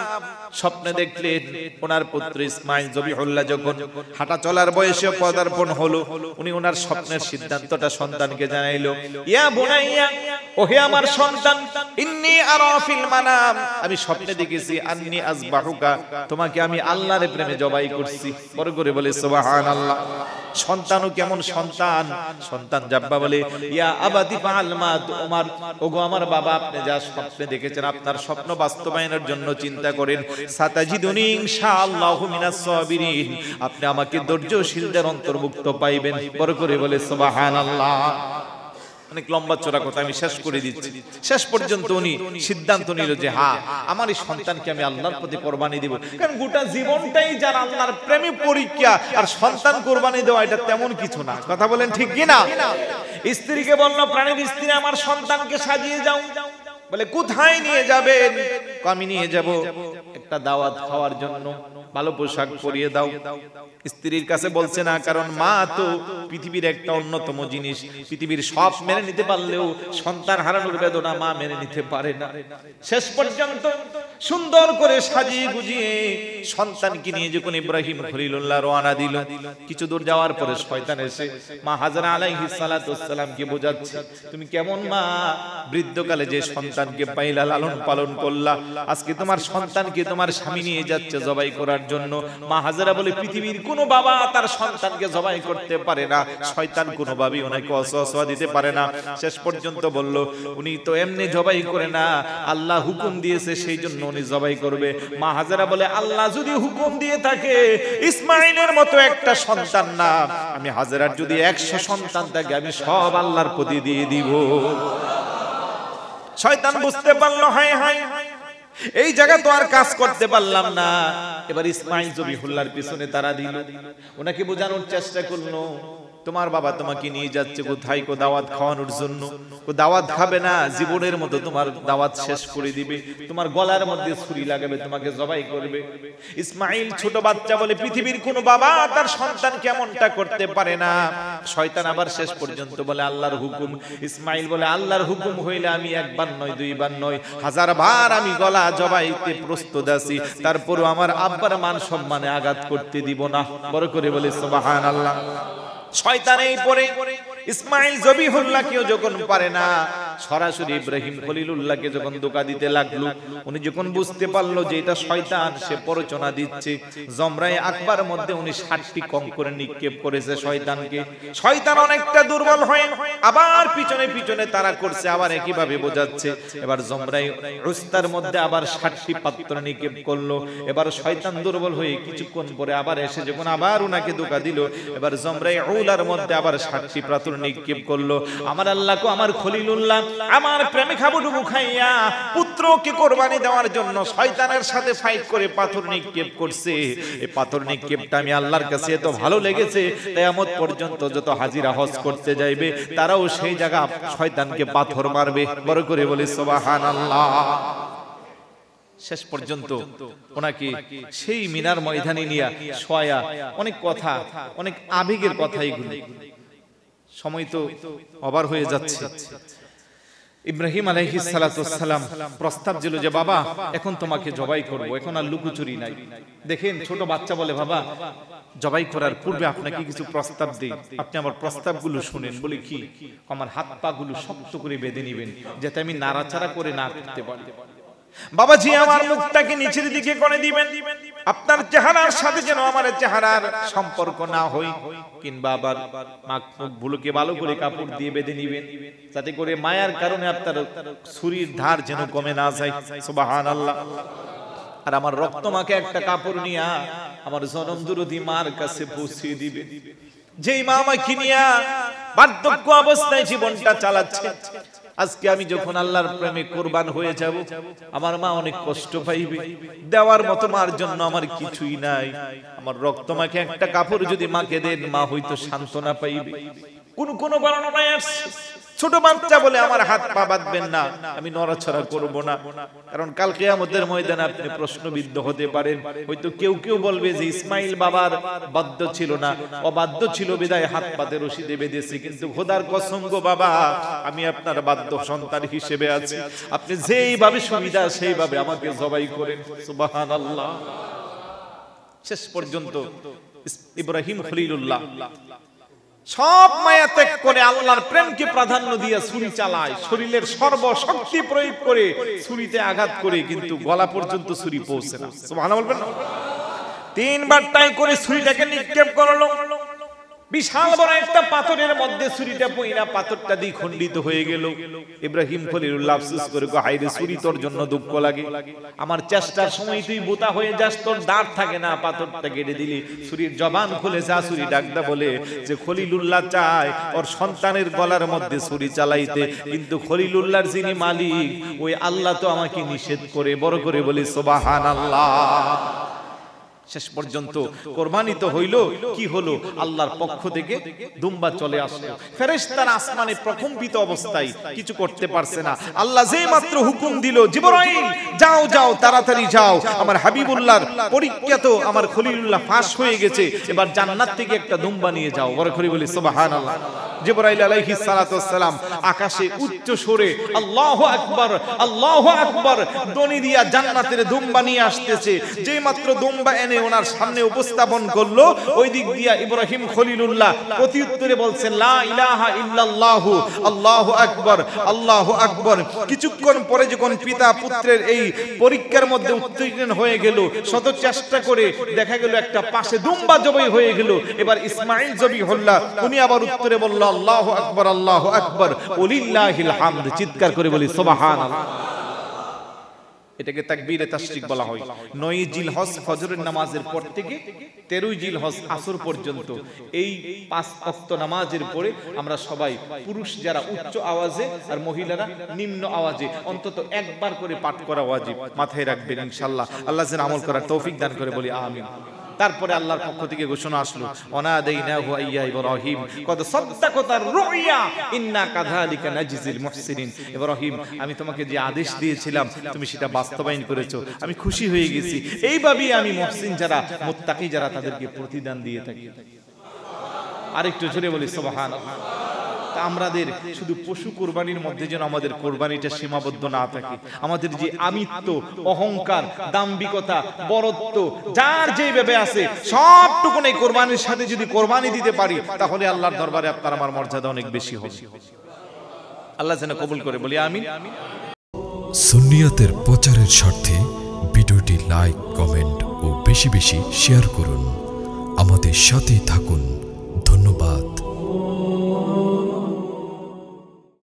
স্বপ্নে দেখলেন ওনার পুত্র ইসমাইল জবিহুল্লাহ যখন হাঁটা চলার বয়সে পদার্পণ হলো উনি ওনার স্বপ্নের সিদ্ধান্তটা সন্তানকে জানাইলো ইয়া বুনাইয়া ওহে আমার সন্তান ইন্নি আরা ফিল মানাম আমি স্বপ্নে দেখেছি আন্নি আজবাহুকা তোমাকে আমি আল্লাহর প্রেমে জবাই করছি বড় করে বলে সুবহানাল্লাহ সন্তানও কেমন সন্তান সন্তান জাব্বা বলে ইয়া আবাদি আলমা তোমার ওগো আমার বাবা আপনি যা স্বপ্নে দেখেছেন আপনার স্বপ্ন বাস্তবায়নের জন্য চিন্তা করেন সাতাজিদুনি ইনশাআল্লাহু মিনাস সাবিরিন আপনি আমাকে ধৈর্যশীলদের অন্তর্ভুক্ত পাইবেন বড় করে বলে সুবহানাল্লাহ অনেক লম্বা চোরা কথা আমি শেষ করে দিচ্ছি শেষ পর্যন্ত উনি সিদ্ধান্ত নিল যে হ্যাঁ আমার এই সন্তানকে আমি আল্লাহর প্রতি কোরবানি দেব কারণ গোটা জীবনটাই যার আল্লাহর প্রেমে পরীক্ষা আর সন্তান কোরবানি দেওয়া এটা তেমন কিছু না কথা বলেন ঠিক কিনা স্ত্রীকে বলল প্রাণীর স্ত্রী আমার সন্তানকে সাজিয়ে যাও বলে কোথায় নিয়ে যাবেন আমি নিয়ে যাব একটা দাওয়াত খাওয়ার জন্য ভালো পোশাক পরিয়ে দাও স্ত্রীর কাছে বলছে না কারণ মা তো পৃথিবীর একটা অন্যতম জিনিস পৃথিবীর সব মেনে নিতে পারলেও সন্তান হারানোর বেদনা মা মেনে নিতে পারে না শেষ পর্যন্ত সুন্দর করে সাজিয়ে গুজিয়ে সন্তানকে নিয়ে যখন ইব্রাহিম খলিলুল্লাহ রওনা দিল কিছু দূর যাওয়ার পরে শয়তান এসে মা হাজারা আলাইহি সালাতামকে বোঝাচ্ছে তুমি কেমন মা বৃদ্ধকালে যে সন্তানকে পাইলা লালন পালন করলা আজকে তোমার সন্তানকে তোমার তোমার স্বামী নিয়ে যাচ্ছে জবাই করার জন্য মা হাজারা বলে পৃথিবীর কোন বাবা তার সন্তানকে জবাই করতে পারে না শয়তান ভাবে ওনাকে অসহসা দিতে পারে না শেষ পর্যন্ত বলল উনি তো এমনি জবাই করে না আল্লাহ হুকুম দিয়েছে সেই জন্য উনি জবাই করবে মা হাজারা বলে আল্লাহ যদি হুকুম দিয়ে থাকে ইসমাইলের মতো একটা সন্তান না আমি হাজারার যদি একশো সন্তান থাকে আমি সব আল্লাহর প্রতি দিয়ে দিব শয়তান বুঝতে পারলো হায় হায় হায় এই জায়গা তো আর কাজ করতে পারলাম না এবার ইসমাইল হুল্লার পিছনে তারা দিল ওনাকে বোঝানোর চেষ্টা করলো তোমার বাবা তোমাকে নিয়ে যাচ্ছে কোথায় কো দাওয়াত খাওয়ানোর জন্য কো দাওয়াত খাবে না জীবনের মতো তোমার দাওয়াত শেষ করে দিবে তোমার গলার মধ্যে ছুরি লাগাবে তোমাকে জবাই করবে ইসমাইল ছোট বাচ্চা বলে পৃথিবীর কোন বাবা তার সন্তান কেমনটা করতে পারে না শয়তান আবার শেষ পর্যন্ত বলে আল্লাহর হুকুম ইসমাইল বলে আল্লাহর হুকুম হইলে আমি একবার নয় দুইবার নয় হাজার বার আমি গলা জবাইতে প্রস্তুত আছি তারপরও আমার আব্বার মান সম্মানে আঘাত করতে দিব না বড় করে বলে সুবহানাল্লাহ আল্লাহ ছয় এই পরে ইসমাইল জবিহুল্লাহ কেউ যখন পারে না সরাসরি ইব্রাহিম খলিলুল্লাহকে যখন দোকা দিতে লাগলো উনি যখন বুঝতে পারলো যে এটা শয়তান সে প্ররোচনা দিচ্ছে জমরায় আকবার মধ্যে উনি ষাটটি কম করে নিক্ষেপ করেছে শয়তানকে শয়তান অনেকটা দুর্বল হয়ে আবার পিছনে পিছনে তারা করছে আবার একইভাবে বোঝাচ্ছে এবার জমরাই রুস্তার মধ্যে আবার ষাটটি পাত্র নিক্ষেপ করলো এবার শয়তান দুর্বল হয়ে কিছুক্ষণ পরে আবার এসে যখন আবার উনাকে দোকা দিল এবার জমরাই উলার মধ্যে আবার ষাটটি পাত্র নিক্ষেপ করলো আমার আল্লাহ আমার খলিলুল্লাহ আমার প্রেমে খাবুডুবু খাইয়া কে কোরবানি দেওয়ার জন্য শয়তানের সাথে ফাইট করে পাথর নিক্ষেপ করছে এই পাথর নিক্ষেপটা আমি আল্লাহর কাছে এত ভালো লেগেছে কিয়ামত পর্যন্ত যত হাজিরা হজ করতে যাইবে তারাও সেই জায়গা শয়তানকে পাথর মারবে বড় করে বলি সুবহানাল্লাহ শেষ পর্যন্ত ওনাকে সেই মিনার ময়দানে নিয়ে শোয়া অনেক কথা অনেক আবেগের কথা এগুলো সময় তো অবার হয়ে যাচ্ছে ইব্রাহিম আলহি সালাতাম প্রস্তাব দিল যে বাবা এখন তোমাকে জবাই করব এখন আর লুকুচুরি নাই দেখেন ছোট বাচ্চা বলে বাবা জবাই করার পূর্বে আপনাকে কিছু প্রস্তাব দিই আপনি আমার প্রস্তাবগুলো শুনেন বলে কি আমার হাত পা গুলো শক্ত করে বেঁধে নিবেন যাতে আমি নাড়াচাড়া করে না করতে পারি বাবাজি আমার মুখটাকে নিচের দিকে করে দিবেন আপনার চেহারার সাথে যেন আমার চেহারার সম্পর্ক না হই কিংবা আবার মুখ ভুলকে ভালো করে কাপড় দিয়ে বেঁধে নিবেন যাতে করে মায়ার কারণে আপনার ছুরির ধার যেন কমে না যায় সুবাহান আল্লাহ আর আমার রক্ত মাকে একটা কাপড় নিয়া আমার জনম দুরুদি মার কাছে পৌঁছিয়ে দিবে যেই মা আমাকে নিয়া বার্ধক্য অবস্থায় জীবনটা চালাচ্ছে আজকে আমি যখন আল্লাহর প্রেমে কোরবান হয়ে যাব আমার মা অনেক কষ্ট পাইবে দেওয়ার মতো মার জন্য আমার কিছুই নাই আমার রক্ত মাকে একটা কাপড় যদি মাকে দেন মা হয়তো সান্ত্বনা পাইবে কোন কোন বর্ণনায় আসছে ছোট বাচ্চা বলে আমার হাত পা বাঁধবেন না আমি নড়াছড়া করব না কারণ কাল কেয়ামতের ময়দানে আপনি প্রশ্নবিদ্ধ হতে পারেন হয়তো কেউ কেউ বলবে যে ইসমাইল বাবার বাধ্য ছিল না অবাধ্য ছিল বিদায় হাত পাতে রশিদে বেঁধেছে কিন্তু খোদার কসঙ্গ বাবা আমি আপনার বাধ্য সন্তান হিসেবে আছি আপনি যেইভাবে সুবিধা সেইভাবে আমাকে জবাই করেন আল্লাহ শেষ পর্যন্ত ইব্রাহিম খলিলুল্লাহ সব মায়া ত্যাগ করে আল্লাহর প্রেমকে প্রাধান্য দিয়ে ছুরি চালায় শরীরের সর্বশক্তি প্রয়োগ করে ছুরিতে আঘাত করে কিন্তু গলা পর্যন্ত ছুরি পৌঁছে না বলবেন তিনবার তাই করে ছুরিটাকে নিক্ষেপ করলো বিশাল বড় একটা পাথরের মধ্যে ছুরিটা পইরা পাথরটা দিয়ে খণ্ডিত হয়ে গেল ইব্রাহিম খলিলুল্লাহ আফসোস করে গো হাইরে ছুরি তোর জন্য দুঃখ লাগে আমার চেষ্টার সময় তুই বোতা হয়ে যাস তোর দাঁত থাকে না পাথরটা কেটে দিলি ছুরির জবান খুলে যা ছুরি ডাকদা বলে যে খলিলুল্লাহ চায় ওর সন্তানের গলার মধ্যে ছুরি চালাইতে কিন্তু খলিলুল্লাহর যিনি মালিক ওই আল্লাহ তো আমাকে নিষেধ করে বড় করে বলি সুবহানাল্লাহ শেষ পর্যন্ত কোরবানিত হইল কি হলো আল্লাহর পক্ষ থেকে দুম্বা চলে আসলো তার আসমানে প্রকম্পিত অবস্থায় কিছু করতে পারছে না আল্লাহ যে মাত্র হুকুম দিল জিবরাইল যাও যাও তাড়াতাড়ি যাও আমার হাবিবুল্লাহর পরীক্ষা তো আমার খলিলুল্লাহ ফাঁস হয়ে গেছে এবার জান্নাত থেকে একটা দুম্বা নিয়ে যাও বড় খরি বলি সুবহানাল্লাহ জিবরাইল আলাইহিস সালাম আকাশে উচ্চ সুরে আল্লাহ আকবার আল্লাহু আকবার দনি দিয়া জান্নাতের দুম্বা নিয়ে আসতেছে যে মাত্র দুম্বা এনে ওনার সামনে উপস্থাপন করলো ওই দিক দিয়া ইব্রাহিম খলিলুল্লাহ প্রতি উত্তরে লা ইলাহা ইল্লাল্লাহু আল্লাহু আকবার আল্লাহু আকবার কিছুক্ষণ পরে যখন পিতা পুত্রের এই পরীক্ষার মধ্যে উত্তীর্ণ হয়ে গেল শত চেষ্টা করে দেখা গেল একটা পাশে দুম্বা জবাই হয়ে গেল এবার ইসমাইল জবি হল্লা উনি আবার উত্তরে বলল আল্লাহু আকবার আল্লাহু আকবার ওলিল্লাহিল হামদ চিৎকার করে বলি সুবহানাল্লাহ এটাকে তাকবীরে তাসরিক বলা হয় নয় জিল জিলহজ ফজরের নামাজের পর থেকে তেরোই জিলহজ আসর পর্যন্ত এই পাঁচ অক্ত নামাজের পরে আমরা সবাই পুরুষ যারা উচ্চ আওয়াজে আর মহিলারা নিম্ন আওয়াজে অন্তত একবার করে পাঠ করা ওয়াজিব মাথায় রাখবেন ইনশাল্লাহ আল্লাহ যেন আমল করার তৌফিক দান করে বলি আমিন তারপরে আল্লাহর পক্ষ থেকে ঘোষণা আসলো অনাদাইনাহু আইয়া ইব্রাহিম কদ সাদাকাতার রুইয়া ইন্না কাযালিকা নাজিজিল মুহসিনিন ইব্রাহিম আমি তোমাকে যে আদেশ দিয়েছিলাম তুমি সেটা বাস্তবায়ন করেছো আমি খুশি হয়ে গেছি এইভাবেই আমি মুহসিন যারা মুত্তাকি যারা তাদেরকে প্রতিদান দিয়ে থাকি আরেকটু জোরে বলি সুবহানাল্লাহ আমাদের শুধু পশু কোরবানির মধ্যে যেন আমাদের কোরবানিটা সীমাবদ্ধ না থাকে আমাদের যে আমিত্ব অহংকার দাম্বিকতা বরত্ব যার যেইভাবে আছে সবটুকুন এই কোরবানির সাথে যদি কোরবানি দিতে পারি তাহলে আল্লাহর দরবারে আপনার আমার মর্যাদা অনেক বেশি হবে আল্লাহ যেন কবুল করে বলি আমি সুনিয়াতের প্রচারের স্বার্থে ভিডিওটি লাইক কমেন্ট ও বেশি বেশি শেয়ার করুন আমাদের সাথেই থাকুন ধন্যবাদ